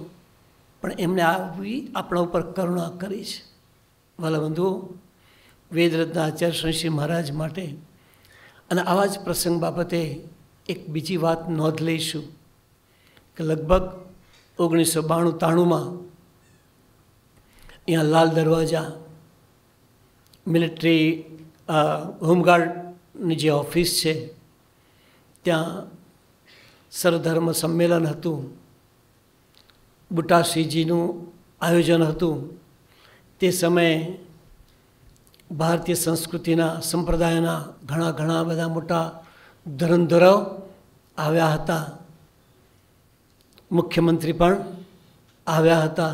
પણ એમને આવી આપણા ઉપર કરુણા કરી છે વાલા બંધુઓ વેદરત્ના આચાર્ય શ્રીશ્રી મહારાજ માટે અને આવા જ પ્રસંગ બાબતે એક બીજી વાત નોંધ લઈશું કે લગભગ ઓગણીસો બાણું ત્રાણુંમાં અહીંયા લાલ દરવાજા મિલિટરી હોમગાર્ડની જે ઓફિસ છે ત્યાં સરધર્મ સંમેલન હતું બુટાસિંહજીનું આયોજન હતું તે સમયે ભારતીય સંસ્કૃતિના સંપ્રદાયના ઘણા ઘણા બધા મોટા ધરંધરો આવ્યા હતા મુખ્યમંત્રી પણ આવ્યા હતા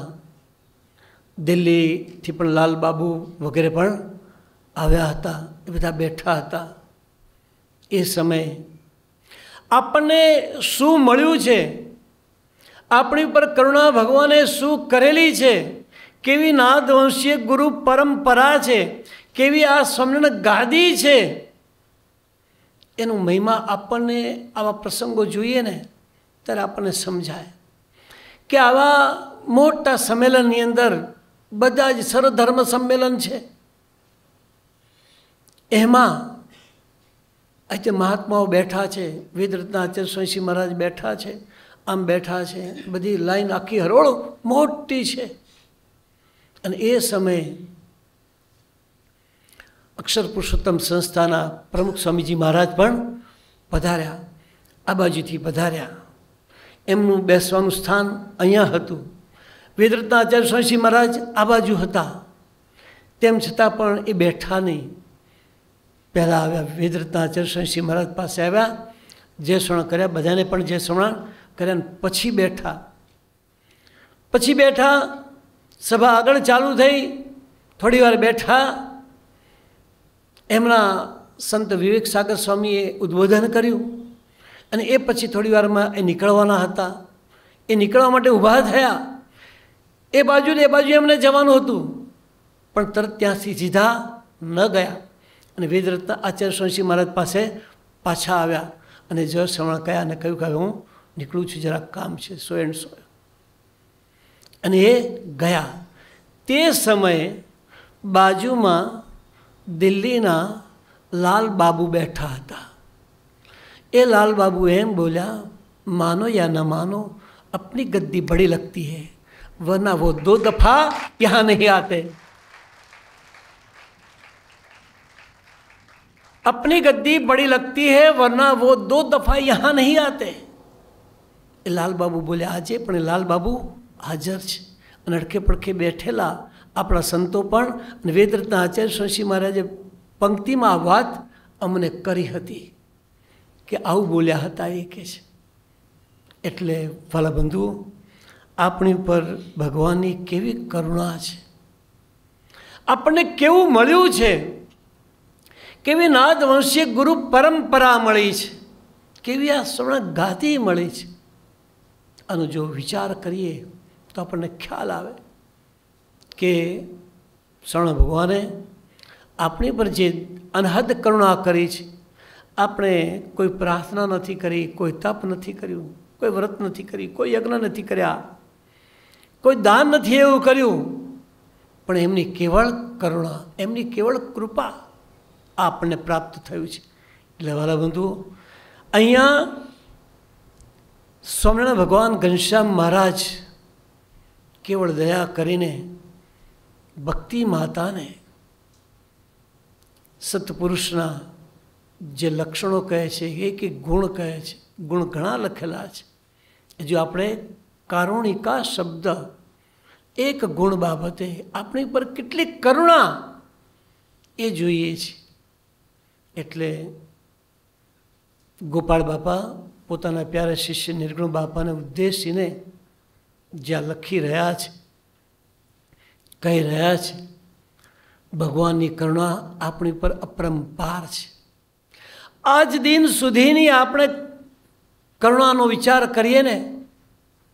દિલ્હીથી પણ લાલબાબુ વગેરે પણ આવ્યા હતા એ બધા બેઠા હતા એ સમયે આપણને શું મળ્યું છે આપણી ઉપર કરુણા ભગવાને શું કરેલી છે કેવી નાદવંશીય ગુરુ પરંપરા છે કેવી આ સ્વામિનારાયણ ગાદી છે એનું મહિમા આપણને આવા પ્રસંગો જોઈએ ને ત્યારે આપણને સમજાય કે આવા મોટા સંમેલનની અંદર બધા જ સર્વધર્મ સંમેલન છે એમાં આજે મહાત્માઓ બેઠા છે વેદરત્ના આચાર્ય સ્વામી મહારાજ બેઠા છે આમ બેઠા છે બધી લાઈન આખી હરોળ મોટી છે અને એ સમયે અક્ષર પુરુષોત્તમ સંસ્થાના પ્રમુખ સ્વામીજી મહારાજ પણ પધાર્યા આ બાજુથી પધાર્યા એમનું બેસવાનું સ્થાન અહીંયા હતું વેદરત્ના આચાર્ય સ્વામી મહારાજ આ બાજુ હતા તેમ છતાં પણ એ બેઠા નહીં પહેલાં આવ્યા વેદરત્ના આચાર્ય મહારાજ પાસે આવ્યા જે સોણા કર્યા બધાને પણ જે સોણા કર્યા પછી બેઠા પછી બેઠા સભા આગળ ચાલુ થઈ થોડી વાર બેઠા એમના સંત વિવેક સાગર સ્વામીએ ઉદ્બોધન કર્યું અને એ પછી થોડી વારમાં એ નીકળવાના હતા એ નીકળવા માટે ઊભા થયા એ બાજુ ને એ બાજુ એમને જવાનું હતું પણ તરત ત્યાંથી સીધા ન ગયા અને વેદરત્ન આચાર્ય સ્વામી મહારાજ પાસે પાછા આવ્યા અને જળ શ્રવણ કયા અને કહ્યું કે હું નીકળું છું જરાક કામ છે સો એન્ડ સોય અને એ ગયા તે સમયે બાજુમાં દિલ્હીના લાલ બાબુ બેઠા હતા એ લાલ બાબુ એમ બોલ્યા માનો યા न માનો આપણી ગદ્દી बड़ी લગતી હૈ वरना વો દો દફા यहाँ નહીં આતે अपनी गद्दी बड़ी लगती है वरना वो दो दफा यहाँ नहीं आते લાલ બાબુ બોલે આજે પણ લાલ બાબુ હાજર છે અને અડખે પડખે બેઠેલા આપણા સંતો પણ અને વેદરત્ના આચાર્ય શશી મહારાજે પંક્તિમાં આ વાત અમને કરી હતી કે આવું બોલ્યા હતા એ કે છે એટલે ભલા બંધુઓ આપણી ઉપર ભગવાનની કેવી કરુણા છે આપણને કેવું મળ્યું છે કેવી નાદ વંશીય ગુરુ પરંપરા મળી છે કેવી આ સ્વર્ણ ગાતી મળી છે આનો જો વિચાર કરીએ તો આપણને ખ્યાલ આવે કે શરણ ભગવાને આપણી પર જે અનહદ કરુણા કરી છે આપણે કોઈ પ્રાર્થના નથી કરી કોઈ તપ નથી કર્યું કોઈ વ્રત નથી કરી કોઈ યજ્ઞ નથી કર્યા કોઈ દાન નથી એવું કર્યું પણ એમની કેવળ કરુણા એમની કેવળ કૃપા આપણને પ્રાપ્ત થયું છે એટલે વાલા બંધુઓ અહીંયા સ્વામિનારાયણ ભગવાન ઘનશ્યામ મહારાજ કેવળ દયા કરીને ભક્તિ માતાને સત્પુરુષના જે લક્ષણો કહે છે એક એક ગુણ કહે છે ગુણ ઘણા લખેલા છે જો આપણે કારુણિકા શબ્દ એક ગુણ બાબતે આપણી પર કેટલી કરુણા એ જોઈએ છીએ એટલે ગોપાળ બાપા પોતાના પ્યારા શિષ્ય નિર્ગુણ બાપાને ઉદ્દેશીને જ્યાં લખી રહ્યા છે કહી રહ્યા છે ભગવાનની કરુણા આપણી પર અપરંપાર છે આજ દિન સુધીની આપણે કરુણાનો વિચાર કરીએ ને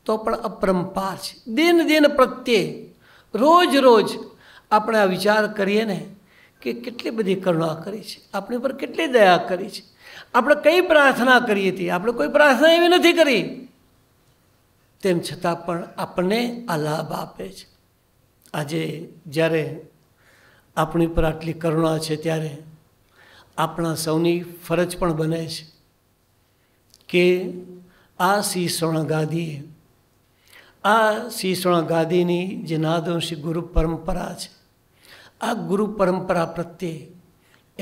તો પણ અપરંપાર છે દિન દિન પ્રત્યે રોજ રોજ આપણે આ વિચાર કરીએ ને કે કેટલી બધી કરુણા કરી છે આપણી પર કેટલી દયા કરી છે આપણે કઈ પ્રાર્થના કરીએ હતી આપણે કોઈ પ્રાર્થના એવી નથી કરી તેમ છતાં પણ આપણને આ લાભ આપે છે આજે જ્યારે આપણી ઉપર આટલી કરુણા છે ત્યારે આપણા સૌની ફરજ પણ બને છે કે આ સિંહ સ્વર્ણગાદીએ આ સિંહ સ્વર્ણગાદીની જે નાદવંશી ગુરુ પરંપરા છે આ ગુરુ પરંપરા પ્રત્યે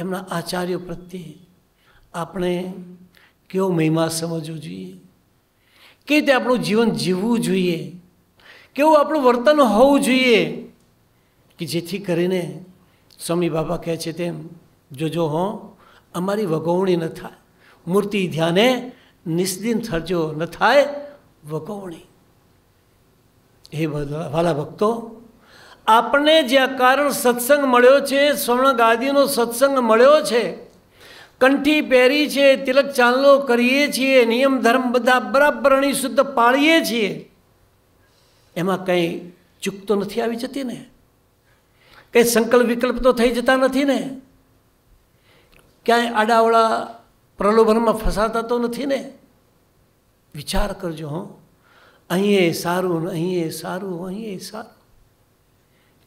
એમના આચાર્યો પ્રત્યે આપણે કેવો મહિમા સમજવો જોઈએ કેવી રીતે આપણું જીવન જીવવું જોઈએ કેવું આપણું વર્તન હોવું જોઈએ કે જેથી કરીને સ્વામી બાબા કહે છે તેમ જોજો હો અમારી વગવણી ન થાય મૂર્તિ ધ્યાને નિષ્દિન થજો ન થાય વગવણી હે વાલા ભક્તો આપણને જ્યાં કારણ સત્સંગ મળ્યો છે સ્વર્ણ ગાદીનો સત્સંગ મળ્યો છે કંઠી પહેરી છે તિલક ચાંદલો કરીએ છીએ નિયમ ધર્મ બધા બરાબર શુદ્ધ પાળીએ છીએ એમાં કંઈ ચૂકતો નથી આવી જતી ને કંઈ સંકલ્પ વિકલ્પ તો થઈ જતા નથી ને ક્યાંય આડાવડા પ્રલોભનમાં ફસાતા તો નથી ને વિચાર કરજો હં અહીંયા સારું અહીંયા સારું અહીંયા સારું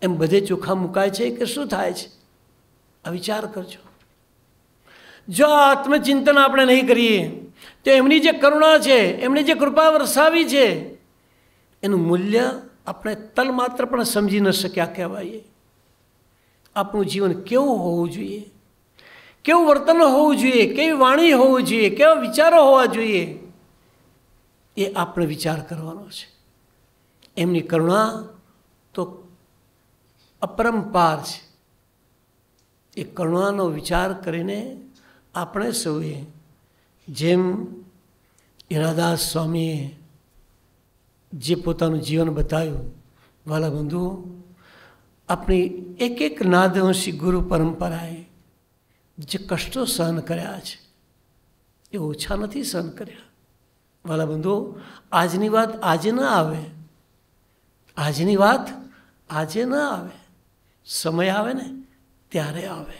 એમ બધે ચોખા મુકાય છે કે શું થાય છે આ વિચાર કરજો જો આ આત્મચિંતન આપણે નહીં કરીએ તો એમની જે કરુણા છે એમની જે કૃપા વરસાવી છે એનું મૂલ્ય આપણે તલમાત્ર પણ સમજી ન શક્યા કહેવાય આપણું જીવન કેવું હોવું જોઈએ કેવું વર્તન હોવું જોઈએ કેવી વાણી હોવું જોઈએ કેવા વિચારો હોવા જોઈએ એ આપણે વિચાર કરવાનો છે એમની કરુણા તો અપરંપાર છે એ કરુણાનો વિચાર કરીને આપણે સૌએ જેમ ઈરાદાસ સ્વામીએ જે પોતાનું જીવન બતાવ્યું વાલા બંધુઓ આપણી એક એક નાદવંશી ગુરુ પરંપરાએ જે કષ્ટો સહન કર્યા છે એ ઓછા નથી સહન કર્યા વાલા બંધુઓ આજની વાત આજે ના આવે આજની વાત આજે ના આવે સમય આવે ને ત્યારે આવે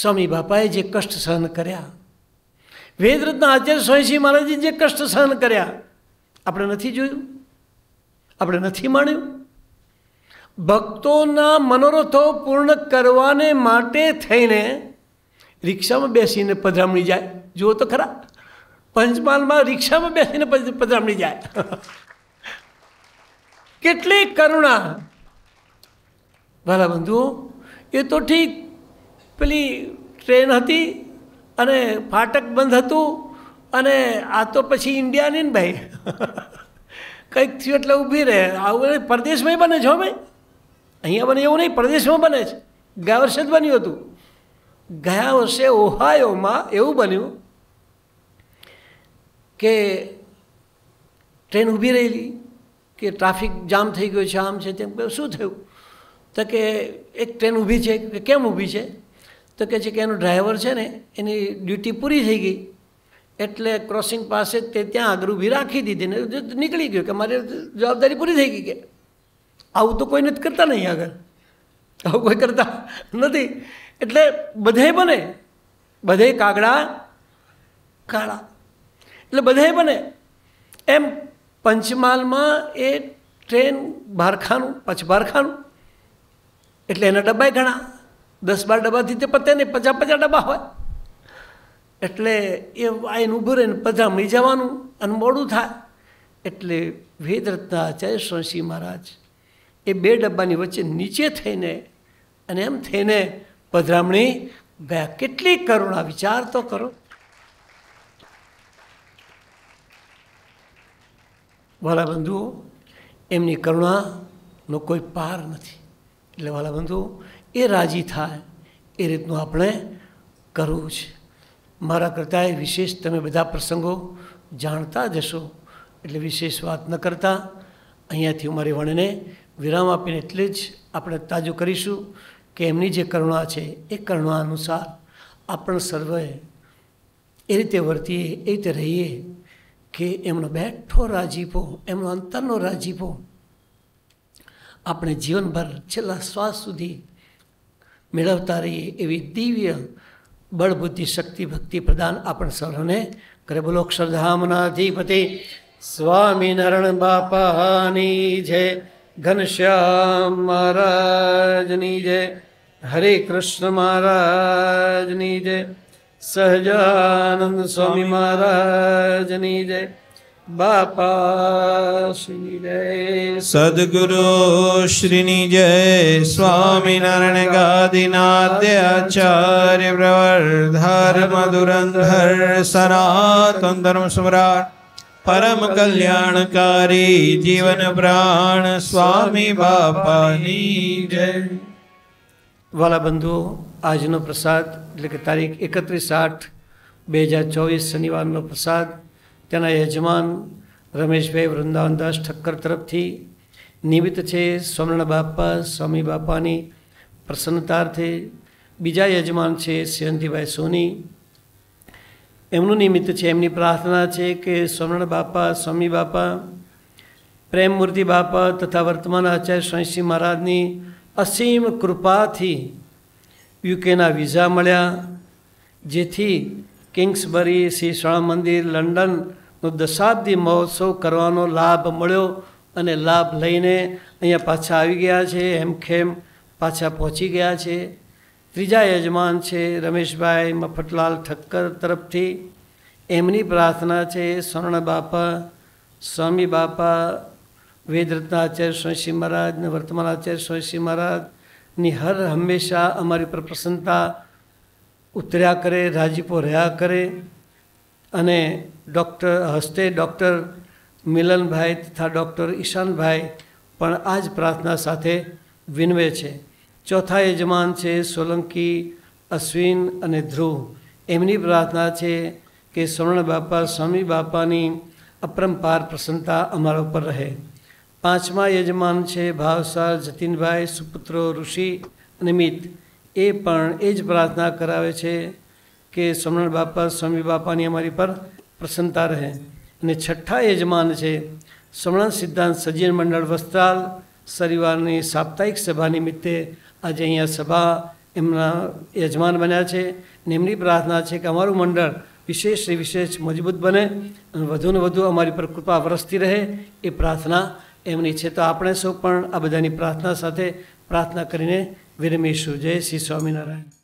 સ્વામી બાપાએ જે કષ્ટ સહન કર્યા વેદરત્ના આચાર્ય સ્વામીસિંહ મહારાજે જે કષ્ટ સહન કર્યા આપણે નથી જોયું આપણે નથી માણ્યું ભક્તોના મનોરથો પૂર્ણ કરવાને માટે થઈને રિક્ષામાં બેસીને પધરામણી જાય જુઓ તો ખરા પંચમહાલમાં રિક્ષામાં બેસીને પધરામણી જાય કેટલી કરુણા વાલા બંધુઓ એ તો ઠીક પેલી ટ્રેન હતી અને ફાટક બંધ હતું અને આ તો પછી ઇન્ડિયાની ને ભાઈ કંઈક થયું એટલે ઊભી રહે આવું પરદેશમાં બને છે હો ભાઈ અહીંયા બને એવું નહીં પરદેશમાં બને છે ગયા વર્ષે જ બન્યું હતું ગયા વર્ષે ઓહાયોમાં એવું બન્યું કે ટ્રેન ઊભી રહેલી કે ટ્રાફિક જામ થઈ ગયો છે આમ છે તેમ શું થયું તો કે એક ટ્રેન ઊભી છે કે કેમ ઊભી છે તો કે છે કે એનો ડ્રાઈવર છે ને એની ડ્યુટી પૂરી થઈ ગઈ એટલે ક્રોસિંગ પાસે તે ત્યાં આગળ ઊભી રાખી દીધી ને નીકળી ગયું કે મારી જવાબદારી પૂરી થઈ ગઈ કે આવું તો કોઈ નથી કરતા નહીં આગળ આવું કોઈ કરતા નથી એટલે બધે બને બધે કાગડા કાળા એટલે બધે બને એમ પંચમહાલમાં એ ટ્રેન બારખાનું પછી બારખાનું એટલે એના ડબ્બાય ઘણા દસ બાર ડબ્બાથી તે પતે નહીં પચાસ પચાસ ડબ્બા હોય એટલે એ આઈને ઊભું રહીને પધરા મળી જવાનું અને મોડું થાય એટલે વેદરત્ના આચાર્ય સ્વામી મહારાજ એ બે ડબ્બાની વચ્ચે નીચે થઈને અને એમ થઈને પધરામણી ગયા કેટલી કરુણા વિચાર તો કરો વાલા બંધુઓ એમની કરુણાનો કોઈ પાર નથી એટલે વાલા બંધુ એ રાજી થાય એ રીતનું આપણે કરવું છે મારા કરતાં એ વિશેષ તમે બધા પ્રસંગો જાણતા જશો એટલે વિશેષ વાત ન કરતા અહીંયાથી હું મારી વણને વિરામ આપીને એટલે જ આપણે તાજું કરીશું કે એમની જે કરુણા છે એ કરુણા અનુસાર આપણ સર્વે એ રીતે વર્તીએ એ રીતે રહીએ કે એમનો બેઠો રાજીપો એમનો અંતરનો રાજીપો अपने जीवन भर छेला श्वास सुधी मेलवता रही एवं दिव्य बड़बुद्धि शक्ति भक्ति प्रदान अपने सर्व ने करे बोलो क्षरधामनाधिपति स्वामी नारायण बापानी जय घनश्याम महाराज जय हरे कृष्ण महाराज जय सहजानंद स्वामी महाराज जय બાપા શ્રી જય સદગુરુ શ્રીની જય સ્વામિનારાયણ ગાદિનાદ્યાચાર્ય પ્રવર ધર્મ ધુરંધર સનાતન ધર્મ સમ્રાટ પરમ કલ્યાણકારી જીવન પ્રાણ સ્વામી બાપાની જય વાલા બંધુઓ આજનો પ્રસાદ એટલે કે તારીખ એકત્રીસ આઠ બે હજાર ચોવીસ શનિવારનો પ્રસાદ તેના યજમાન રમેશભાઈ વૃંદાવનદાસ ઠક્કર તરફથી નિમિત્ત છે સ્વર્ણ બાપા સ્વામી બાપાની પ્રસન્નતાર્થે બીજા યજમાન છે શ્રીયંતીભાઈ સોની એમનું નિમિત્ત છે એમની પ્રાર્થના છે કે સ્વર્ણ બાપા સ્વામી બાપા પ્રેમમૂર્તિ બાપા તથા વર્તમાન આચાર્ય સ્વામીસિંહ મહારાજની અસીમ કૃપાથી યુકેના વિઝા મળ્યા જેથી કિંગ્સબરી શ્રીસ્વામ મંદિર લંડનનો દશાબ્દી મહોત્સવ કરવાનો લાભ મળ્યો અને લાભ લઈને અહીંયા પાછા આવી ગયા છે હેમખેમ પાછા પહોંચી ગયા છે ત્રીજા યજમાન છે રમેશભાઈ મફતલાલ ઠક્કર તરફથી એમની પ્રાર્થના છે સ્વર્ણ બાપા સ્વામી બાપા વેદરત્નાચાર્ય સ્વામી મહારાજ ને આચાર્ય સ્વામી મહારાજની હર હંમેશા અમારી પર પ્રસન્નતા ઉતર્યા કરે રાજીપો રહ્યા કરે અને ડૉક્ટર હસ્તે ડૉક્ટર મિલનભાઈ તથા ડૉક્ટર ઈશાનભાઈ પણ આ જ પ્રાર્થના સાથે વિનવે છે ચોથા યજમાન છે સોલંકી અશ્વિન અને ધ્રુવ એમની પ્રાર્થના છે કે સ્વર્ણ બાપા સ્વામી બાપાની અપરંપાર પ્રસન્નતા અમારા ઉપર રહે પાંચમા યજમાન છે ભાવસાર જતીનભાઈ સુપુત્રો ઋષિ નિમિત્ત એ પણ એ જ પ્રાર્થના કરાવે છે કે સમરણ બાપા સ્વામી બાપાની અમારી પર પ્રસન્નતા રહે અને છઠ્ઠા યજમાન છે સમરણ સિદ્ધાંત સજીવન મંડળ વસ્ત્રાલ સરિવારની સાપ્તાહિક સભા નિમિત્તે આજે અહીંયા સભા એમના યજમાન બન્યા છે ને એમની પ્રાર્થના છે કે અમારું મંડળ વિશેષ વિશેષ મજબૂત બને અને વધુ ને વધુ અમારી પર કૃપા વરસતી રહે એ પ્રાર્થના એમની છે તો આપણે સૌ પણ આ બધાની પ્રાર્થના સાથે પ્રાર્થના કરીને Viramishu Jai Sri Swaminarayan.